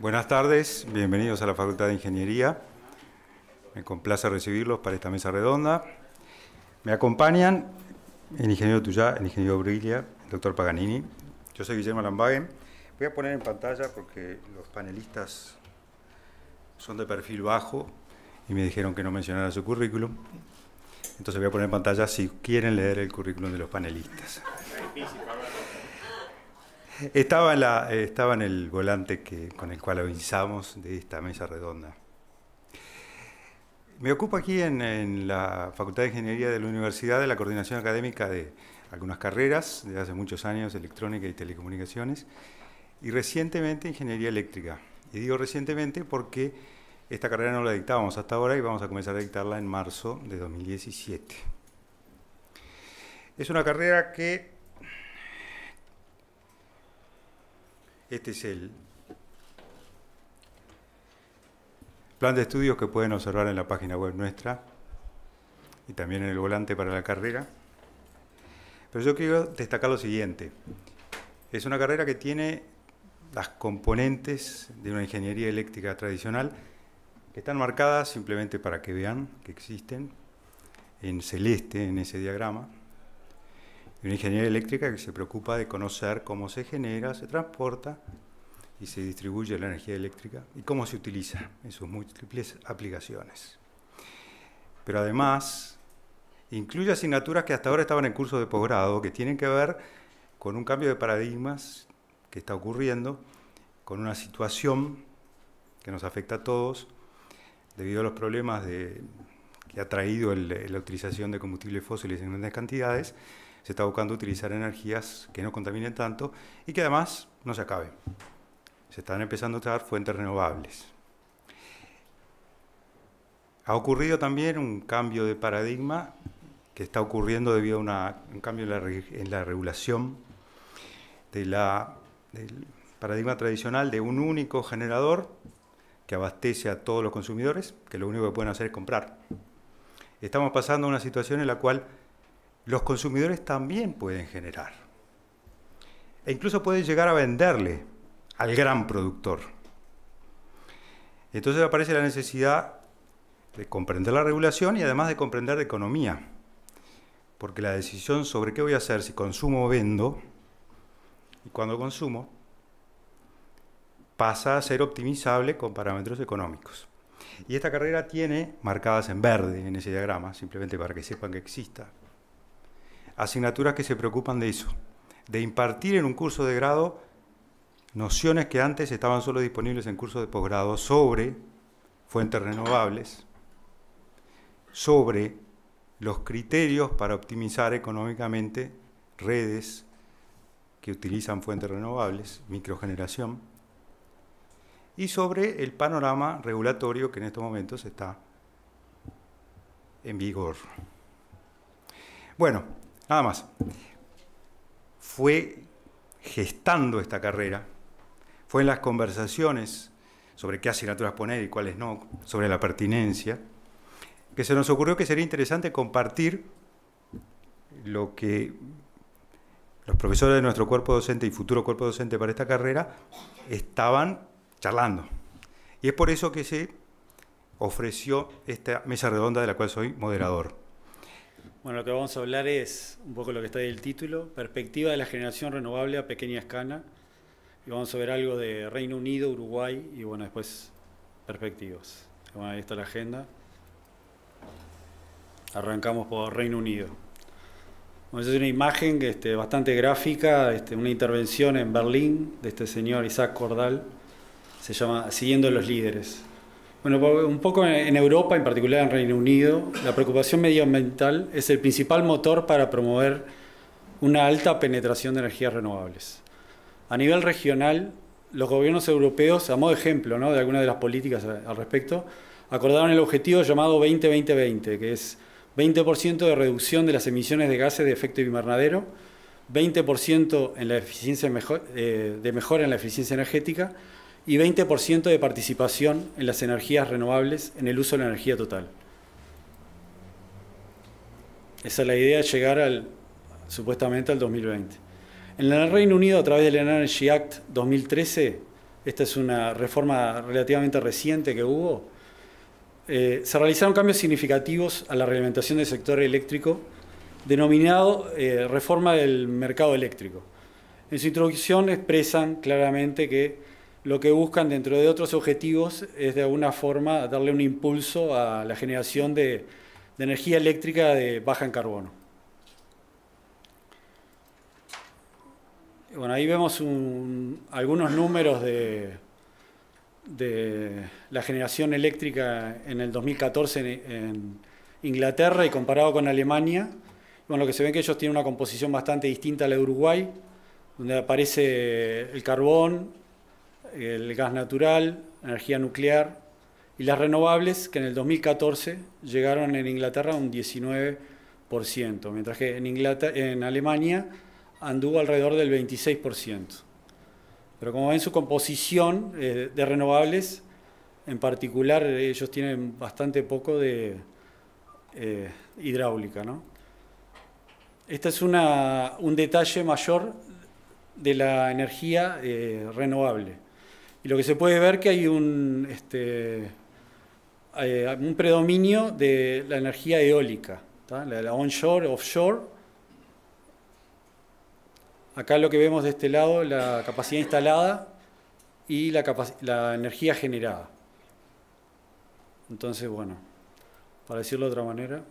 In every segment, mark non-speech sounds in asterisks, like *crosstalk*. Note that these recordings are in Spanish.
Buenas tardes, bienvenidos a la Facultad de Ingeniería. Me complace recibirlos para esta mesa redonda. Me acompañan el ingeniero Tuyá, el ingeniero Briglia, el doctor Paganini. Yo soy Guillermo Lambagen. Voy a poner en pantalla porque los panelistas son de perfil bajo y me dijeron que no mencionara su currículum. Entonces voy a poner en pantalla si quieren leer el currículum de los panelistas. Estaba, la, estaba en el volante que, con el cual avanzamos de esta mesa redonda. Me ocupo aquí en, en, la Facultad de Ingeniería de la Universidad de la coordinación académica de algunas carreras de hace muchos años, electrónica y telecomunicaciones, y recientemente ingeniería eléctrica. Y digo recientemente porque esta carrera no la dictábamos hasta ahora y vamos a comenzar a dictarla en marzo de 2017. Es una carrera que Este es el plan de estudios que pueden observar en la página web nuestra y también en el volante para la carrera. Pero yo quiero destacar lo siguiente. Es una carrera que tiene las componentes de una ingeniería eléctrica tradicional que están marcadas simplemente para que vean que existen en celeste en ese diagrama una ingeniería eléctrica que se preocupa de conocer cómo se genera, se transporta y se distribuye la energía eléctrica y cómo se utiliza en sus múltiples aplicaciones. Pero además, incluye asignaturas que hasta ahora estaban en curso de posgrado, que tienen que ver con un cambio de paradigmas que está ocurriendo, con una situación que nos afecta a todos debido a los problemas que ha traído la utilización de combustibles fósiles en grandes cantidades, se está buscando utilizar energías que no contaminen tanto y que además no se acaben. Se están empezando a usar fuentes renovables. Ha ocurrido también un cambio de paradigma que está ocurriendo debido a un cambio en la, regulación de la, del paradigma tradicional de un único generador que abastece a todos los consumidores, que lo único que pueden hacer es comprar. Estamos pasando a una situación en la cual los consumidores también pueden generar. E incluso pueden llegar a venderle al gran productor. Entonces aparece la necesidad de comprender la regulación y además de comprender la economía. Porque la decisión sobre qué voy a hacer, si consumo o vendo, y cuando consumo, pasa a ser optimizable con parámetros económicos. Y esta carrera tiene marcadas en verde en ese diagrama, simplemente para que sepan que exista asignaturas que se preocupan de eso, de impartir en un curso de grado nociones que antes estaban solo disponibles en cursos de posgrado sobre fuentes renovables, sobre los criterios para optimizar económicamente redes que utilizan fuentes renovables, microgeneración, y sobre el panorama regulatorio que en estos momentos está en vigor. Bueno, Nada más. Fue gestando esta carrera, fue en las conversaciones sobre qué asignaturas poner y cuáles no, sobre la pertinencia, que se nos ocurrió que sería interesante compartir lo que los profesores de nuestro cuerpo docente y futuro cuerpo docente para esta carrera estaban charlando. Y es por eso que se ofreció esta mesa redonda de la cual soy moderador. Bueno, lo que vamos a hablar es un poco lo que está ahí el título, perspectiva de la generación renovable a pequeña escala. Y vamos a ver algo de Reino Unido, Uruguay y bueno, después perspectivas. Bueno, ahí está la agenda. Arrancamos por Reino Unido. Bueno, es una imagen este, bastante gráfica, este, una intervención en Berlín de este señor Isaac Cordal. Se llama Siguiendo los líderes. Bueno, un poco en Europa, en particular en Reino Unido, la preocupación medioambiental es el principal motor para promover una alta penetración de energías renovables. A nivel regional, los gobiernos europeos, a modo de ejemplo de algunas de las políticas al respecto, acordaron el objetivo llamado 20-20-20, que es 20% de reducción de las emisiones de gases de efecto invernadero, 20% en la eficiencia eh, de mejora en la eficiencia energética, y 20% de participación en las energías renovables en el uso de la energía total. Esa es la idea, de llegar al, supuestamente al 2020. En el Reino Unido, a través del Energy Act 2013, esta es una reforma relativamente reciente que hubo, eh, se realizaron cambios significativos a la reglamentación del sector eléctrico, denominado eh, reforma del mercado eléctrico. En su introducción expresan claramente que lo que buscan dentro de otros objetivos es de alguna forma darle un impulso a la generación de, energía eléctrica de baja en carbono. Bueno, ahí vemos algunos números de, la generación eléctrica en el 2014 en, Inglaterra y comparado con Alemania. Bueno, lo que se ve es que ellos tienen una composición bastante distinta a la de Uruguay, donde aparece el carbón, el gas natural, energía nuclear y las renovables, que en el 2014 llegaron en Inglaterra a un 19%, mientras que en, en Alemania anduvo alrededor del 26%. Pero como ven, su composición eh, de renovables, en particular, eh, ellos tienen bastante poco de eh, hidráulica. ¿no? Este es una, un detalle mayor de la energía renovable. Y lo que se puede ver que hay un, este, eh, un predominio de la energía eólica, la onshore, offshore. Acá lo que vemos de este lado, la capacidad instalada y la, la energía generada. Entonces, bueno, para decirlo de otra manera.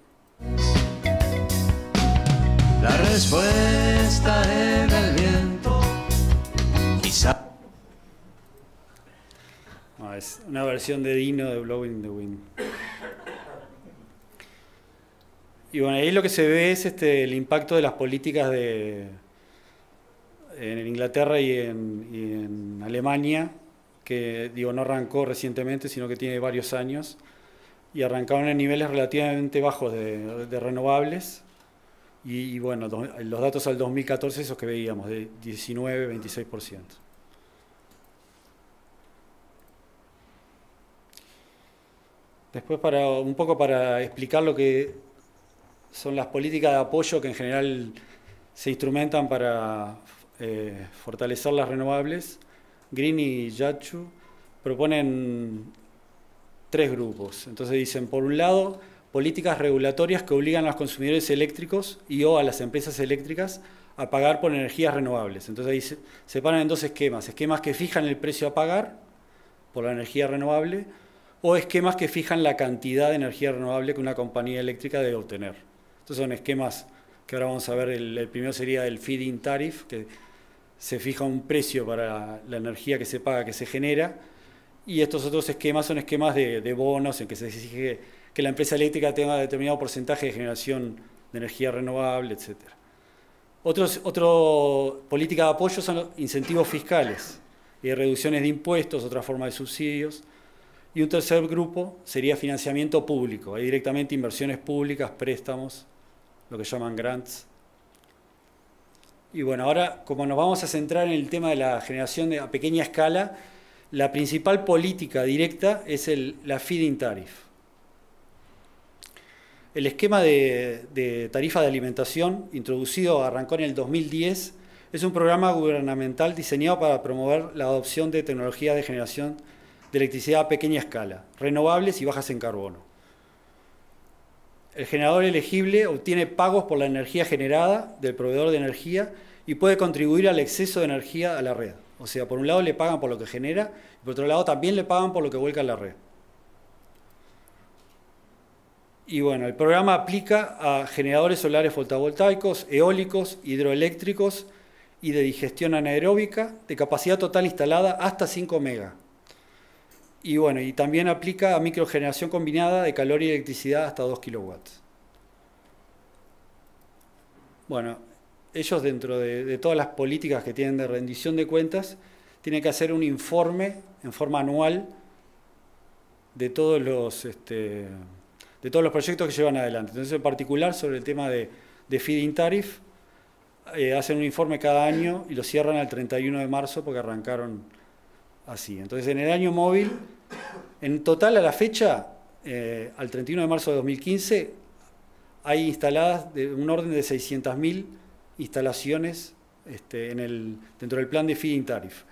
La respuesta la... una versión de Dino de Blowing the Wind. Y bueno, ahí lo que se ve es este, el impacto de las políticas de, en Inglaterra y en, Alemania, que digo, no arrancó recientemente, sino que tiene varios años, y arrancaron en niveles relativamente bajos de, renovables. Y, bueno, los datos al 2014, esos que veíamos, de 19, 26%. Después, para, un poco para explicar lo que son las políticas de apoyo que en general se instrumentan para eh, fortalecer las renovables, Green y Yachu proponen tres grupos. Entonces dicen, por un lado, políticas regulatorias que obligan a los consumidores eléctricos y o a las empresas eléctricas a pagar por energías renovables. Entonces se separan en dos esquemas, esquemas que fijan el precio a pagar por la energía renovable o esquemas que fijan la cantidad de energía renovable que una compañía eléctrica debe obtener. Estos son esquemas que ahora vamos a ver, el, primero sería el feed-in tariff, que se fija un precio para la energía que se paga, que se genera, y estos otros esquemas son esquemas de, bonos en que se exige que la empresa eléctrica tenga determinado porcentaje de generación de energía renovable, etc. Otros, otra política de apoyo son incentivos fiscales y eh, reducciones de impuestos, otra forma de subsidios. Y un tercer grupo sería financiamiento público, hay directamente inversiones públicas, préstamos, lo que llaman grants. Y bueno, ahora como nos vamos a centrar en el tema de la generación de, a pequeña escala, la principal política directa es el, la feeding tariff. El esquema de, tarifa de alimentación, introducido, arrancó en el 2010, es un programa gubernamental diseñado para promover la adopción de tecnología de generación de electricidad a pequeña escala, renovables y bajas en carbono. El generador elegible obtiene pagos por la energía generada del proveedor de energía y puede contribuir al exceso de energía a la red. O sea, por un lado le pagan por lo que genera y por otro lado también le pagan por lo que vuelca a la red. Y bueno, el programa aplica a generadores solares fotovoltaicos, eólicos, hidroeléctricos y de digestión anaeróbica de capacidad total instalada hasta 5 megas. Y bueno, y también aplica a microgeneración combinada de calor y electricidad hasta 2 kilowatts. Bueno, ellos dentro de, todas las políticas que tienen de rendición de cuentas, tienen que hacer un informe en forma anual de todos los, este, de todos los proyectos que llevan adelante. Entonces, en particular sobre el tema de, de feed-in tariff, eh, hacen un informe cada año y lo cierran al 31 de marzo porque arrancaron así. Entonces, en el año móvil, en total a la fecha, eh, al 31 de marzo de 2015, hay instaladas de un orden de 600.000 instalaciones este, dentro del plan de feeding tariff,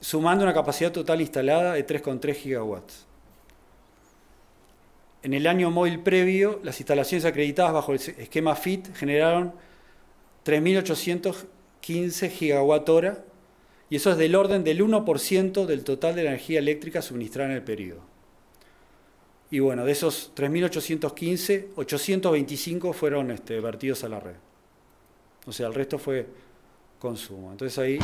sumando una capacidad total instalada de 3,3 gigawatts. En el año móvil previo, las instalaciones acreditadas bajo el esquema FIT generaron 3.815 gigawatt hora y eso es del orden del 1% del total de la energía eléctrica suministrada en el periodo. Y bueno, de esos 3.815, 825 fueron este, vertidos a la red. O sea, el resto fue consumo. Entonces ahí...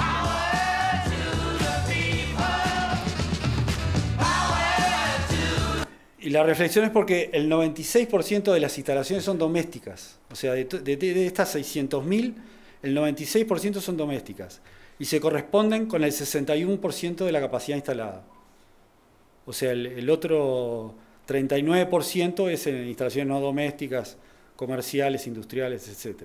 Y la reflexión es porque el 96% de las instalaciones son domésticas. O sea, de, de estas 600.000, el 96% son domésticas y se corresponden con el 61% de la capacidad instalada. O sea, el, otro 39% es en instalaciones no domésticas, comerciales, industriales, etc.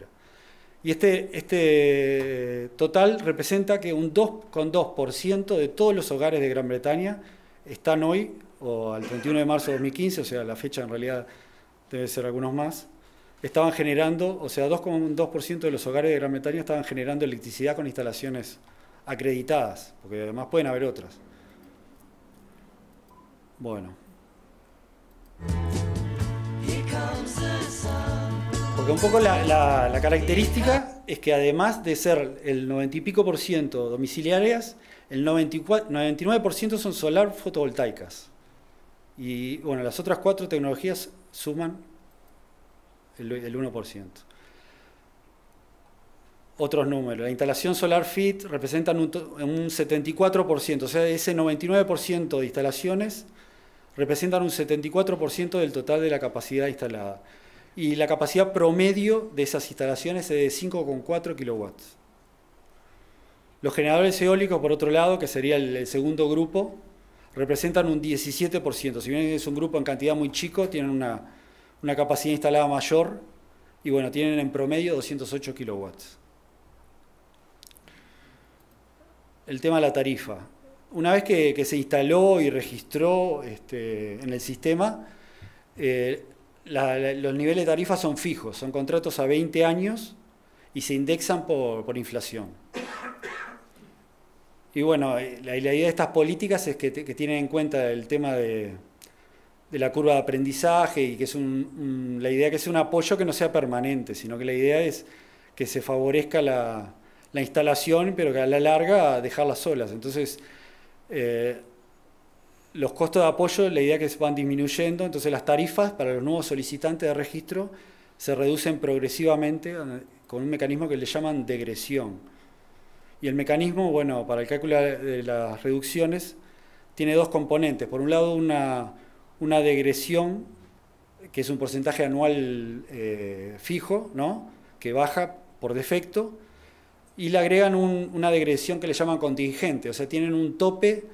Y este, este total representa que un 2,2% de todos los hogares de Gran Bretaña están hoy, o al 31 de marzo de 2015, o sea, la fecha en realidad debe ser algunos más, estaban generando, o sea, 2,2% de los hogares de Gran Bretaña estaban generando electricidad con instalaciones acreditadas, porque además pueden haber otras. Bueno. Porque un poco la, característica es que además de ser el 90 y pico por ciento domiciliarias, el 94, 99% son solar fotovoltaicas. Y bueno, las otras cuatro tecnologías suman el, 1%. Otros números. La instalación solar fit representan un, un 74%, o sea, ese 99% de instalaciones representan un 74% del total de la capacidad instalada. Y la capacidad promedio de esas instalaciones es de 5,4 kilowatts. Los generadores eólicos, por otro lado, que sería el, el segundo grupo, representan un 17%. Si bien es un grupo en cantidad muy chico, tienen una, una capacidad instalada mayor y bueno, tienen en promedio 208 kilowatts. El tema de la tarifa. Una vez que, se instaló y registró este, en el sistema, eh, los niveles de tarifa son fijos, son contratos a 20 años y se indexan por, inflación. Y bueno, eh, la, idea de estas políticas es que tienen en cuenta el tema de, de la curva de aprendizaje y que es un, la idea que sea un apoyo que no sea permanente, sino que la idea es que se favorezca la, instalación, pero que a la larga dejarlas solas. Entonces, eh, los costos de apoyo, la idea es que se van disminuyendo, entonces las tarifas para los nuevos solicitantes de registro se reducen progresivamente eh, con un mecanismo que le llaman degresión. Y el mecanismo, bueno, para el cálculo de las reducciones, tiene dos componentes. Por un lado, una una degresión, que es un porcentaje anual eh, fijo, ¿no? que baja por defecto, y le agregan una degresión que le llaman contingente, o sea, tienen un tope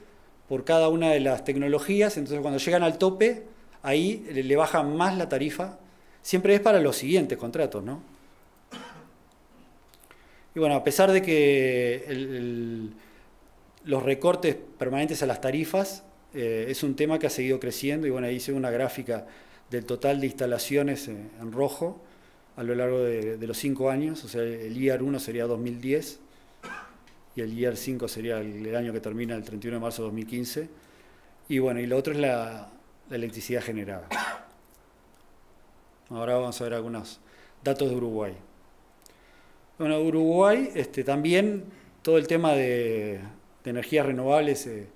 por cada una de las tecnologías, entonces cuando llegan al tope, ahí le, baja bajan más la tarifa, siempre es para los siguientes contratos, ¿no? Y bueno, a pesar de que los recortes permanentes a las tarifas eh, es un tema que ha seguido creciendo y bueno, ahí hice una gráfica del total de instalaciones en, rojo a lo largo de, los cinco años, o sea, el IAR 1 sería 2010 y el IAR 5 sería el, año que termina el 31 de marzo de 2015. Y bueno, y lo otro es la, electricidad generada. Ahora vamos a ver algunos datos de Uruguay. Bueno, Uruguay este, también todo el tema de, energías renovables. Eh,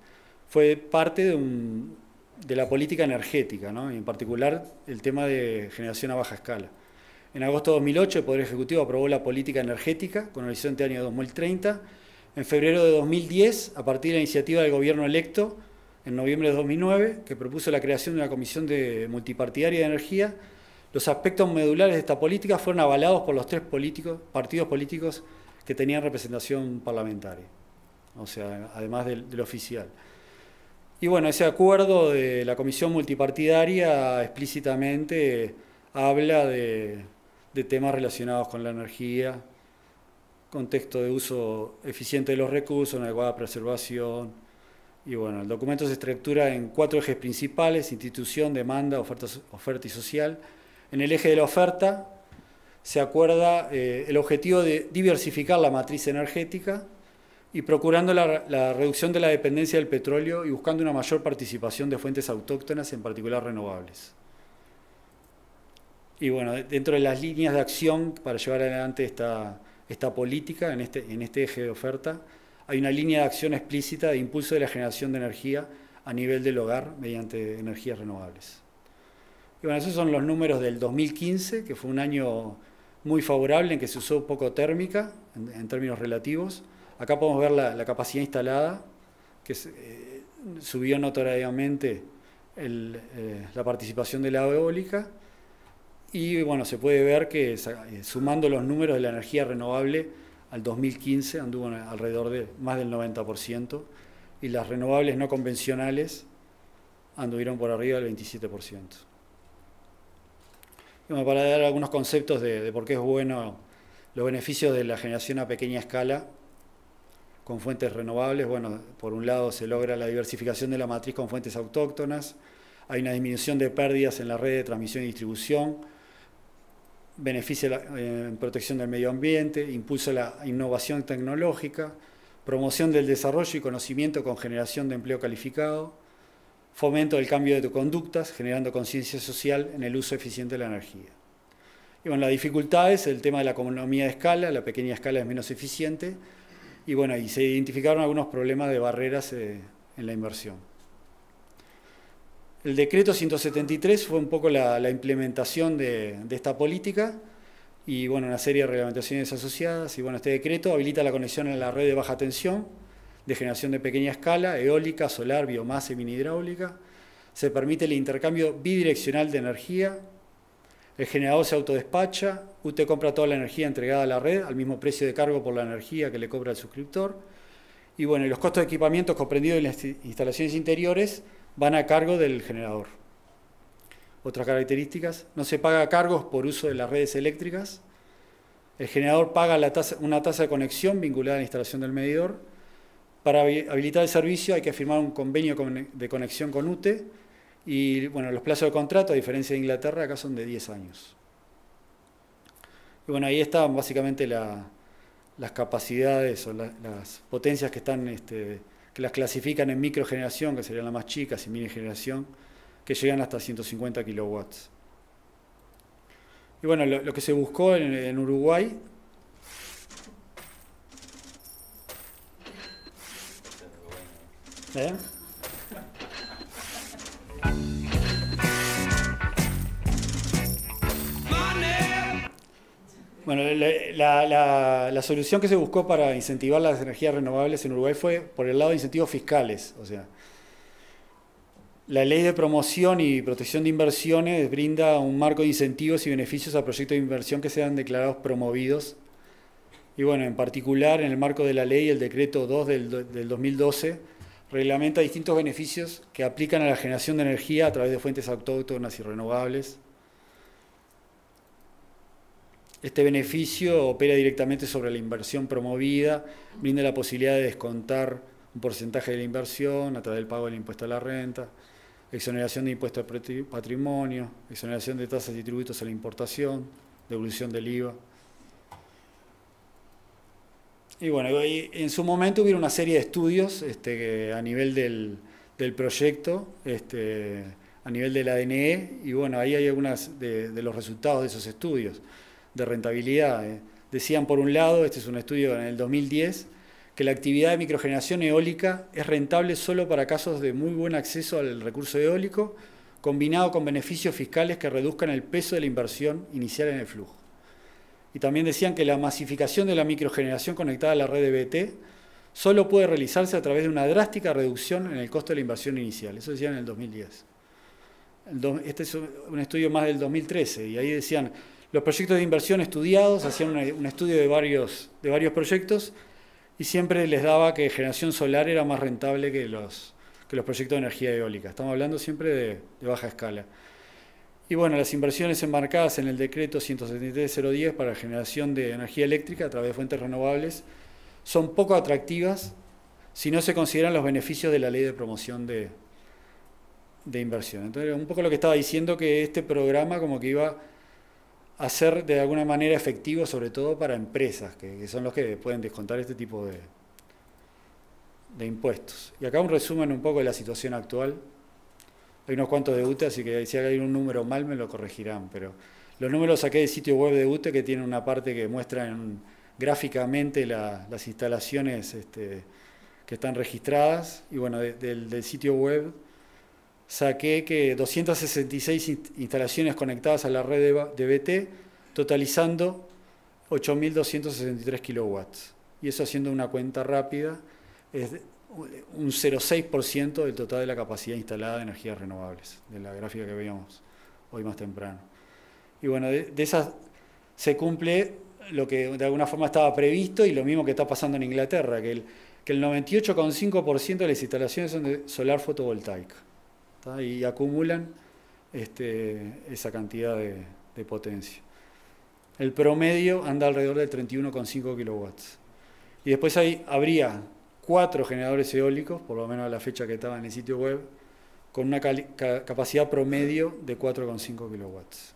fue parte de, la política energética, ¿no? en particular el tema de generación a baja escala. En agosto de 2008 el Poder Ejecutivo aprobó la política energética con horizonte año 2030. En febrero de 2010, a partir de la iniciativa del gobierno electo, en noviembre de 2009, que propuso la creación de una comisión de multipartidaria de energía, los aspectos medulares de esta política fueron avalados por los tres políticos, partidos políticos que tenían representación parlamentaria, o sea, además del oficial. Y bueno, ese acuerdo de la comisión multipartidaria explícitamente habla de, temas relacionados con la energía, contexto de uso eficiente de los recursos, una adecuada preservación. Y bueno, el documento se estructura en cuatro ejes principales, institución, demanda, oferta, y social. En el eje de la oferta se acuerda eh, el objetivo de diversificar la matriz energética, y procurando la, reducción de la dependencia del petróleo y buscando una mayor participación de fuentes autóctonas, en particular renovables. Y bueno, dentro de las líneas de acción para llevar adelante esta, esta política en este, en este eje de oferta, hay una línea de acción explícita de impulso de la generación de energía a nivel del hogar mediante energías renovables. Y bueno, esos son los números del 2015, que fue un año muy favorable en que se usó poco térmica en términos relativos Acá podemos ver la, capacidad instalada, que eh, subió notoriamente eh, la participación de la eólica. Y bueno, se puede ver que eh, sumando los números de la energía renovable al 2015 anduvo alrededor de más del 90% y las renovables no convencionales anduvieron por arriba del 27%. para dar algunos conceptos de por qué es bueno los beneficios de la generación a pequeña escala, con fuentes renovables, bueno, por un lado se logra la diversificación de la matriz con fuentes autóctonas, hay una disminución de pérdidas en la red de transmisión y distribución, beneficia la eh, protección del medio ambiente, impulsa la innovación tecnológica, promoción del desarrollo y conocimiento con generación de empleo calificado, fomento del cambio de conductas, generando conciencia social en el uso eficiente de la energía. Y bueno, las dificultades, el tema de la economía de escala, la pequeña escala es menos eficiente, y bueno, y se identificaron algunos problemas de barreras eh, en la inversión. El decreto 173 fue un poco la, implementación de, esta política y bueno, una serie de reglamentaciones asociadas. Y bueno, este decreto habilita la conexión a la red de baja tensión, de generación de pequeña escala, eólica, solar, biomasa y hidráulica. Se permite el intercambio bidireccional de energía el generador se autodespacha, UTE compra toda la energía entregada a la red al mismo precio de cargo por la energía que le cobra el suscriptor. Y bueno, los costos de equipamiento comprendidos en las instalaciones interiores van a cargo del generador. Otras características, no se paga cargos por uso de las redes eléctricas. El generador paga una tasa de conexión vinculada a la instalación del medidor. Para habilitar el servicio hay que firmar un convenio de conexión con UTE y bueno, los plazos de contrato, a diferencia de Inglaterra, acá son de 10 años. Y bueno, ahí están básicamente las capacidades o las potencias que están, este, que las clasifican en microgeneración, que serían las más chicas, y mini generación que llegan hasta 150 kilowatts. Y bueno, lo, que se buscó en, Uruguay ¿Eh? Bueno, la, solución que se buscó para incentivar las energías renovables en Uruguay fue por el lado de incentivos fiscales. O sea, la ley de promoción y protección de inversiones brinda un marco de incentivos y beneficios a proyectos de inversión que sean declarados promovidos. Y bueno, en particular, en el marco de la ley, el decreto 2 del, del 2012 reglamenta distintos beneficios que aplican a la generación de energía a través de fuentes autóctonas y renovables. Este beneficio opera directamente sobre la inversión promovida, brinda la posibilidad de descontar un porcentaje de la inversión a través del pago del impuesto a la renta, exoneración de impuestos al patrimonio, exoneración de tasas y tributos a la importación, devolución del IVA. Y bueno, en su momento hubo una serie de estudios este, a nivel del, proyecto, este, a nivel del ADNE, y bueno, ahí hay algunos de, los resultados de esos estudios de rentabilidad. Eh. Decían, por un lado, este es un estudio en el 2010, que la actividad de microgeneración eólica es rentable solo para casos de muy buen acceso al recurso eólico, combinado con beneficios fiscales que reduzcan el peso de la inversión inicial en el flujo y también decían que la masificación de la microgeneración conectada a la red de BT solo puede realizarse a través de una drástica reducción en el costo de la inversión inicial. Eso decían en el 2010. Este es un estudio más del 2013 y ahí decían, los proyectos de inversión estudiados hacían un estudio de varios, de varios proyectos y siempre les daba que generación solar era más rentable que los, que los proyectos de energía eólica. Estamos hablando siempre de baja escala. Y bueno, las inversiones enmarcadas en el decreto 173.010 para generación de energía eléctrica a través de fuentes renovables son poco atractivas si no se consideran los beneficios de la ley de promoción de, inversión. Entonces, un poco lo que estaba diciendo que este programa como que iba a ser de alguna manera efectivo, sobre todo para empresas, que, que son los que pueden descontar este tipo de, de impuestos. Y acá un resumen un poco de la situación actual. Hay unos cuantos de UTE, así que si hay un número mal me lo corregirán, pero los números saqué del sitio web de UTE que tiene una parte que muestra gráficamente las instalaciones este, que están registradas. Y bueno, del sitio web saqué que 266 instalaciones conectadas a la red de, BT, totalizando 8.263 kilowatts. Y eso haciendo una cuenta rápida, es un 0,6% del total de la capacidad instalada de energías renovables, de la gráfica que veíamos hoy más temprano. Y bueno, de, esas se cumple lo que de alguna forma estaba previsto y lo mismo que está pasando en Inglaterra, que el, que el 98,5% de las instalaciones son de solar fotovoltaica y acumulan este, esa cantidad de, potencia. El promedio anda alrededor del 31,5 kilowatts. Y después ahí habría cuatro generadores eólicos, por lo menos a la fecha que estaba en el sitio web, con una capacidad promedio de 4,5 kilowatts.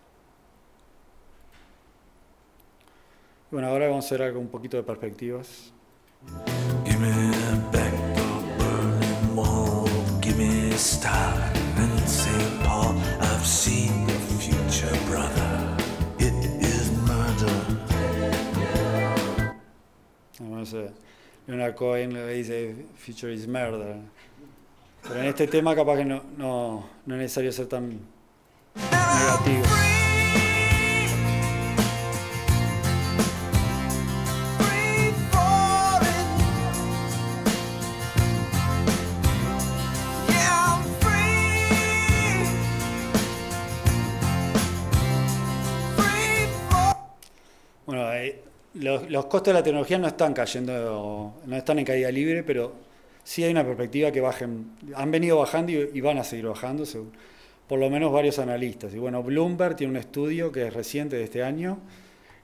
Bueno, ahora vamos a hacer algo un poquito de perspectivas. Leonard Cohen le dice, future is murder. Pero en este tema capaz que no, no, no es necesario ser tan negativo. los, costos de la tecnología no están cayendo, no están en caída libre, pero sí hay una perspectiva que bajen, han venido bajando y, van a seguir bajando, por lo menos varios analistas. Y bueno, Bloomberg tiene un estudio que es reciente de este año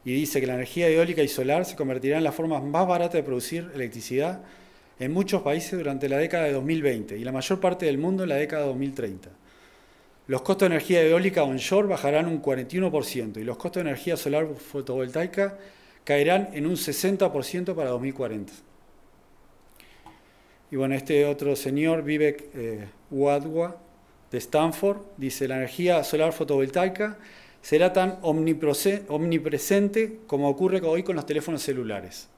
y dice que la energía eólica y solar se convertirán en la formas más barata de producir electricidad en muchos países durante la década de 2020 y la mayor parte del mundo en la década de 2030. Los costos de energía eólica onshore bajarán un 41% y los costos de energía solar fotovoltaica caerán en un 60% para 2040. Y bueno, este otro señor, Vivek eh, Wadwa, de Stanford, dice, la energía solar fotovoltaica será tan omnipresente como ocurre hoy con los teléfonos celulares.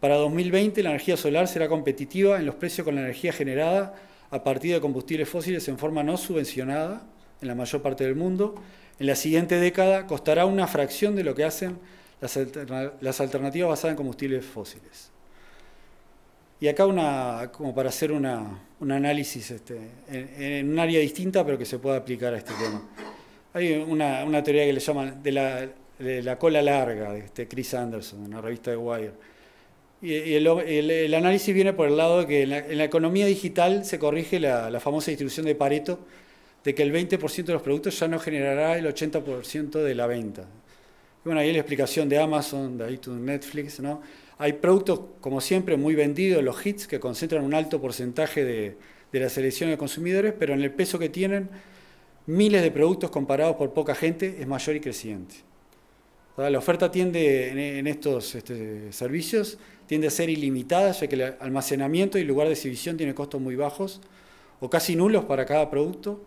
Para 2020 la energía solar será competitiva en los precios con la energía generada a partir de combustibles fósiles en forma no subvencionada en la mayor parte del mundo. En la siguiente década costará una fracción de lo que hacen las, alternativas basadas en combustibles fósiles. Y acá una, como para hacer un análisis este, en, un área distinta, pero que se pueda aplicar a este tema. Hay una, una teoría que le llaman de la, cola larga, de este Chris Anderson, en la revista de Wire. Y, el, análisis viene por el lado de que en la, economía digital se corrige la, la, famosa distribución de Pareto, de que el 20% de los productos ya no generará el 80% de la venta bueno, ahí la explicación de Amazon, de iTunes, Netflix, ¿no? Hay productos, como siempre, muy vendidos, los hits, que concentran un alto porcentaje de, la selección de consumidores, pero en el peso que tienen, miles de productos comparados por poca gente es mayor y creciente. La oferta tiende en estos este, servicios tiende a ser ilimitada, ya que el almacenamiento y lugar de exhibición tiene costos muy bajos o casi nulos para cada producto.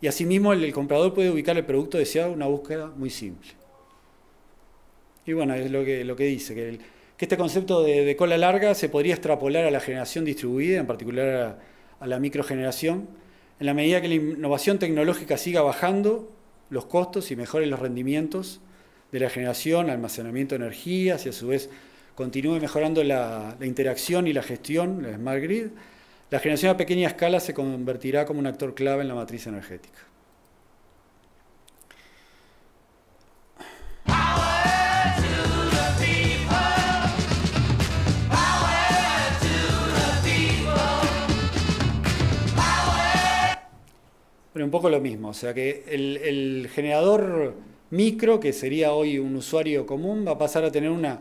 Y asimismo el, el comprador puede ubicar el producto deseado en una búsqueda muy simple. Y bueno, es lo que, lo que dice, que, este concepto de, cola larga se podría extrapolar a la generación distribuida, en particular a, la microgeneración, en la medida que la innovación tecnológica siga bajando los costos y mejoren los rendimientos de la generación, almacenamiento de energías y a su vez continúe mejorando la, la interacción y la gestión, la Smart Grid, la generación a pequeña escala se convertirá como un actor clave en la matriz energética. Bueno, un poco lo mismo, o sea que el, generador micro, que sería hoy un usuario común, va a pasar a tener una,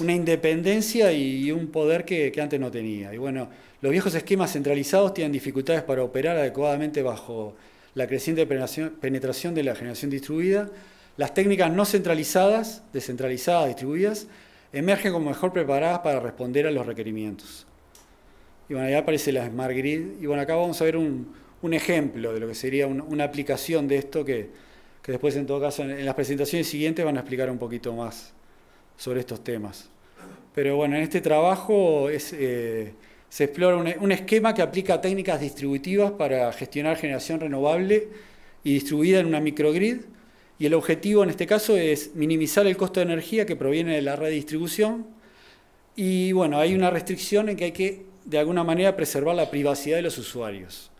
una independencia y un poder que, que, antes no tenía. Y bueno, los viejos esquemas centralizados tienen dificultades para operar adecuadamente bajo la creciente penetración de la generación distribuida. Las técnicas no centralizadas, descentralizadas, distribuidas, emergen como mejor preparadas para responder a los requerimientos. Y bueno, ahí aparece la Smart Grid. Y bueno, acá vamos a ver un, un ejemplo de lo que sería una aplicación de esto que, después en todo caso en, las presentaciones siguientes van a explicar un poquito más sobre estos temas. Pero bueno, en este trabajo es, eh, se explora un, esquema que aplica técnicas distributivas para gestionar generación renovable y distribuida en una microgrid. Y el objetivo en este caso es minimizar el costo de energía que proviene de la red distribución. Y bueno, hay una restricción en que hay que de alguna manera preservar la privacidad de los usuarios.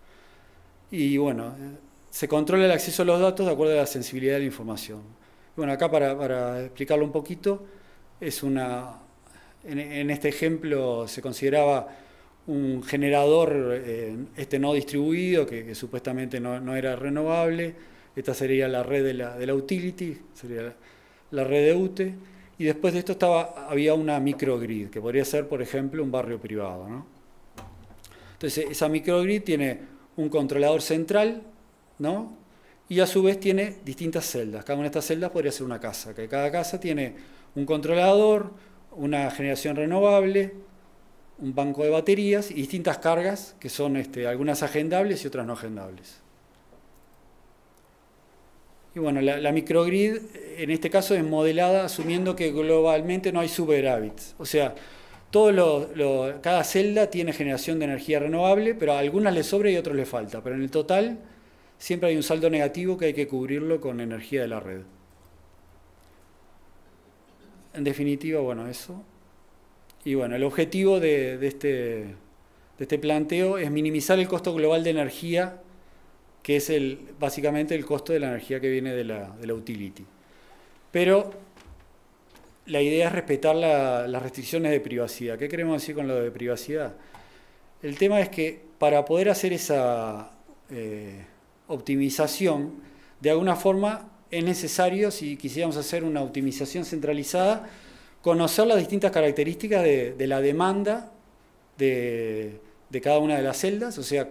Y bueno, se controla el acceso a los datos de acuerdo a la sensibilidad de la información. Bueno, acá para, explicarlo un poquito, es una, en, este ejemplo se consideraba un generador, eh, este no distribuido, que, supuestamente no, era renovable, esta sería la red de la, utility, sería la, red de UTE, y después de esto estaba, había una microgrid, que podría ser, por ejemplo, un barrio privado. Entonces, esa microgrid tiene un controlador central, ¿no? Y a su vez tiene distintas celdas. Cada una de estas celdas podría ser una casa, que cada casa tiene un controlador, una generación renovable, un banco de baterías y distintas cargas que son este, algunas agendables y otras no agendables. Y bueno, la, microgrid en este caso es modelada asumiendo que globalmente no hay superávit, O sea, cada celda tiene generación de energía renovable, pero a algunas le sobra y a otras le falta. Pero en el total siempre hay un saldo negativo que hay que cubrirlo con energía de la red. En definitiva, bueno, eso. Y bueno, el objetivo de, este, este, planteo es minimizar el costo global de energía, que es básicamente el costo de la energía que viene de la, de la utility. Pero la idea es respetar las restricciones de privacidad. ¿Qué queremos decir con lo de privacidad? El tema es que para poder hacer esa eh, optimización, de alguna forma es necesario, si quisiéramos hacer una optimización centralizada, conocer las distintas características de, la demanda de, cada una de las celdas, o sea,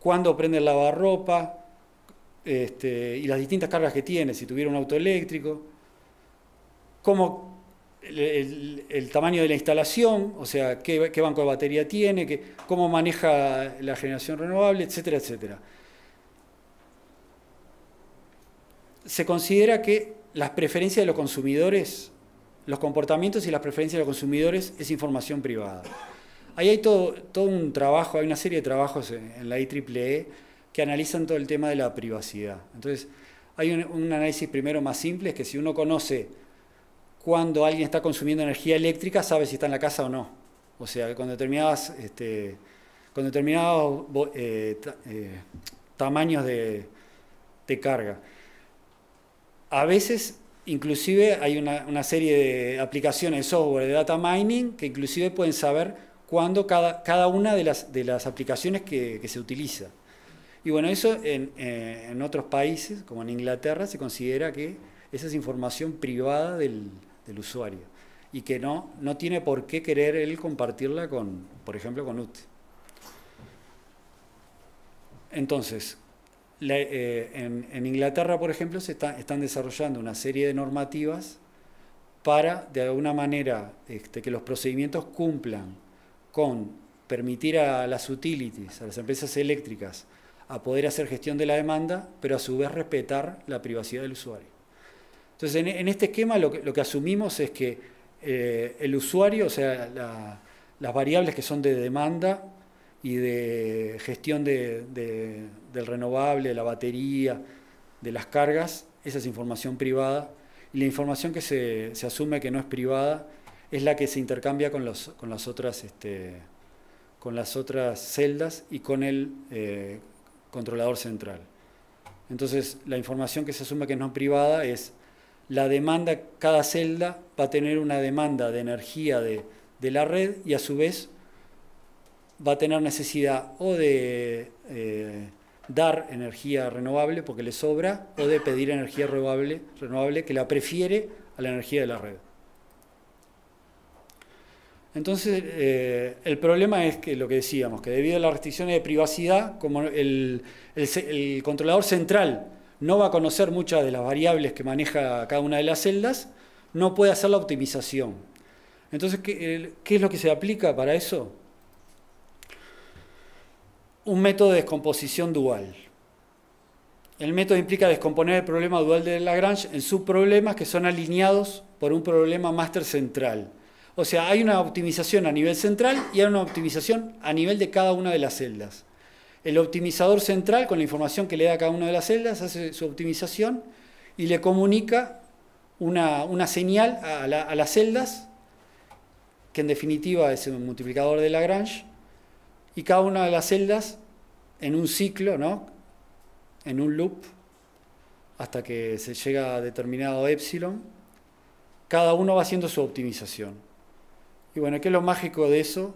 cuándo prende la lavarropa este, y las distintas cargas que tiene, si tuviera un auto eléctrico, cómo el, tamaño de la instalación, o sea, qué, banco de batería tiene, cómo maneja la generación renovable, etcétera, etcétera. Se considera que las preferencias de los consumidores, los comportamientos y las preferencias de los consumidores es información privada. Ahí hay todo, un trabajo, hay una serie de trabajos en, la IEEE e que analizan todo el tema de la privacidad. Entonces, hay un, un análisis primero más simple, es que si uno conoce cuando alguien está consumiendo energía eléctrica, sabe si está en la casa o no. O sea, con determinadas, este, con determinados eh, eh, tamaños de, carga. A veces, inclusive, hay una, serie de aplicaciones de software de data mining que inclusive pueden saber cuándo cada, cada una de las, de las aplicaciones que, se utiliza. Y bueno, eso en, eh, en otros países, como en Inglaterra, se considera que esa es información privada del, del usuario y que no, no tiene por qué querer él compartirla con, por ejemplo, con UT. Entonces, eh, en, Inglaterra, por ejemplo, se están desarrollando una serie de normativas para, de alguna manera, este, que los procedimientos cumplan con permitir a las utilities, a las empresas eléctricas, a poder hacer gestión de la demanda, pero a su vez respetar la privacidad del usuario. Entonces, en, este esquema lo que, asumimos es que eh, el usuario, o sea, las variables que son de demanda y de gestión del renovable, de la batería, de las cargas, esa es información privada. Y la información que se, asume que no es privada es la que se intercambia con, este, las otras... celdas y con el eh, controlador central. Entonces, la información que se asume que no es privada es la demanda, cada celda va a tener una demanda de energía de, la red y a su vez va a tener necesidad o de eh, dar energía renovable porque le sobra o de pedir energía renovable, renovable que la prefiere a la energía de la red. Entonces, eh, el problema es que lo que decíamos, que debido a las restricciones de privacidad, como el controlador central no va a conocer muchas de las variables que maneja cada una de las celdas, no puede hacer la optimización. Entonces, ¿qué, es lo que se aplica para eso? Un método de descomposición dual. El método implica descomponer el problema dual de Lagrange en subproblemas que son alineados por un problema máster central. O sea, hay una optimización a nivel central y hay una optimización a nivel de cada una de las celdas. El optimizador central, con la información que le da a cada una de las celdas, hace su optimización y le comunica una, señal a, las celdas, que en definitiva es el multiplicador de Lagrange, y cada una de las celdas en un ciclo, ¿no? en un loop, hasta que se llega a determinado epsilon, cada uno va haciendo su optimización. Y bueno, ¿qué es lo mágico de eso?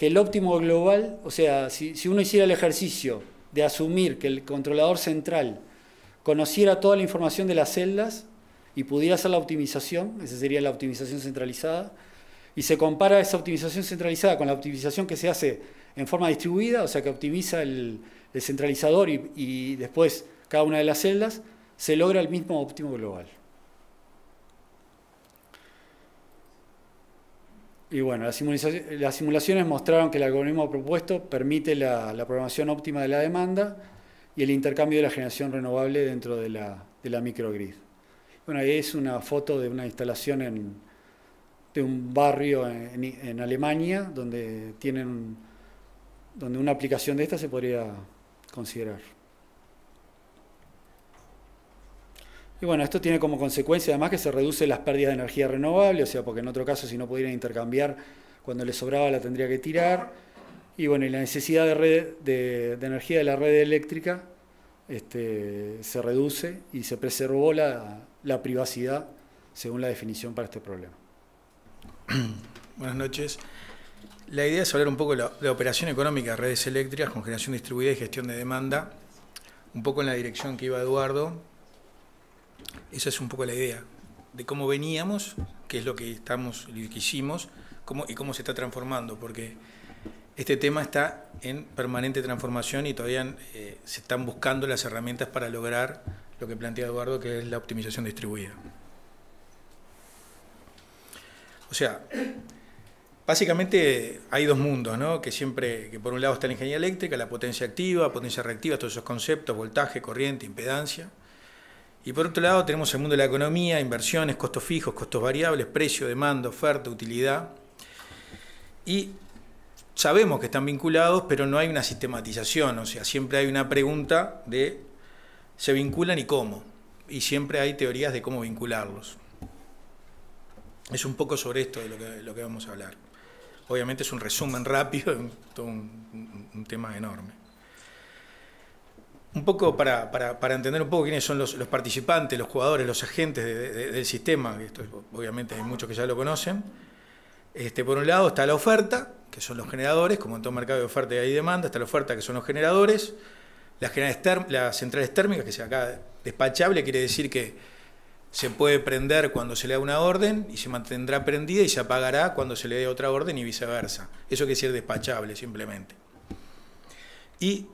que el óptimo global, o sea, si, uno hiciera el ejercicio de asumir que el controlador central conociera toda la información de las celdas y pudiera hacer la optimización, esa sería la optimización centralizada, y se compara esa optimización centralizada con la optimización que se hace en forma distribuida, o sea, que optimiza el, centralizador y después cada una de las celdas, se logra el mismo óptimo global. Y bueno, las, simulaciones, mostraron que el algoritmo propuesto permite la, programación óptima de la demanda y el intercambio de la generación renovable dentro de la, microgrid. Bueno, ahí es una foto de una instalación de un barrio en, en Alemania donde tienen donde una aplicación de esta se podría considerar. Y bueno, esto tiene como consecuencia además que se reducen las pérdidas de energía renovable, o sea, porque en otro caso si no pudieran intercambiar, cuando les sobraba la tendría que tirar. Y bueno, la necesidad de, energía de la red eléctrica este, se reduce y se preservó la, privacidad según la definición para este problema. *clears throat* Buenas noches. La idea es hablar un poco de de la operación económica de redes eléctricas con generación distribuida y gestión de demanda, un poco en la dirección que iba Eduardo, esa es un poco la idea, de cómo veníamos, qué es lo que estamos, y que hicimos, y cómo se está transformando, porque este tema está en permanente transformación y todavía eh, se están buscando las herramientas para lograr lo que plantea Eduardo, que es la optimización distribuida. O sea, básicamente hay dos mundos, ¿no? Que siempre, que por un lado está la ingeniería eléctrica, la potencia activa, potencia reactiva, todos esos conceptos, voltaje, corriente, impedancia. Y por otro lado tenemos el mundo de la economía, inversiones, costos fijos, costos variables, precio, demanda, oferta, utilidad. Y sabemos que están vinculados, pero no hay una sistematización, o sea, siempre hay una pregunta de se vinculan y cómo. Y siempre hay teorías de cómo vincularlos. Es un poco sobre esto de lo que, vamos a hablar. Obviamente es un resumen rápido, de *laughs* todo un tema enorme un poco para, entender un poco quiénes son los, participantes, los jugadores, los agentes del sistema, esto obviamente hay muchos que ya lo conocen. Este, por un lado está la oferta, que son los generadores, como en todo mercado de oferta hay demanda, está la oferta que son los generadores, las, las centrales térmicas, que se acá despachable, quiere decir que se puede prender cuando se le da una orden y se mantendrá prendida y se apagará cuando se le dé otra orden y viceversa. Eso quiere decir despachable simplemente. Y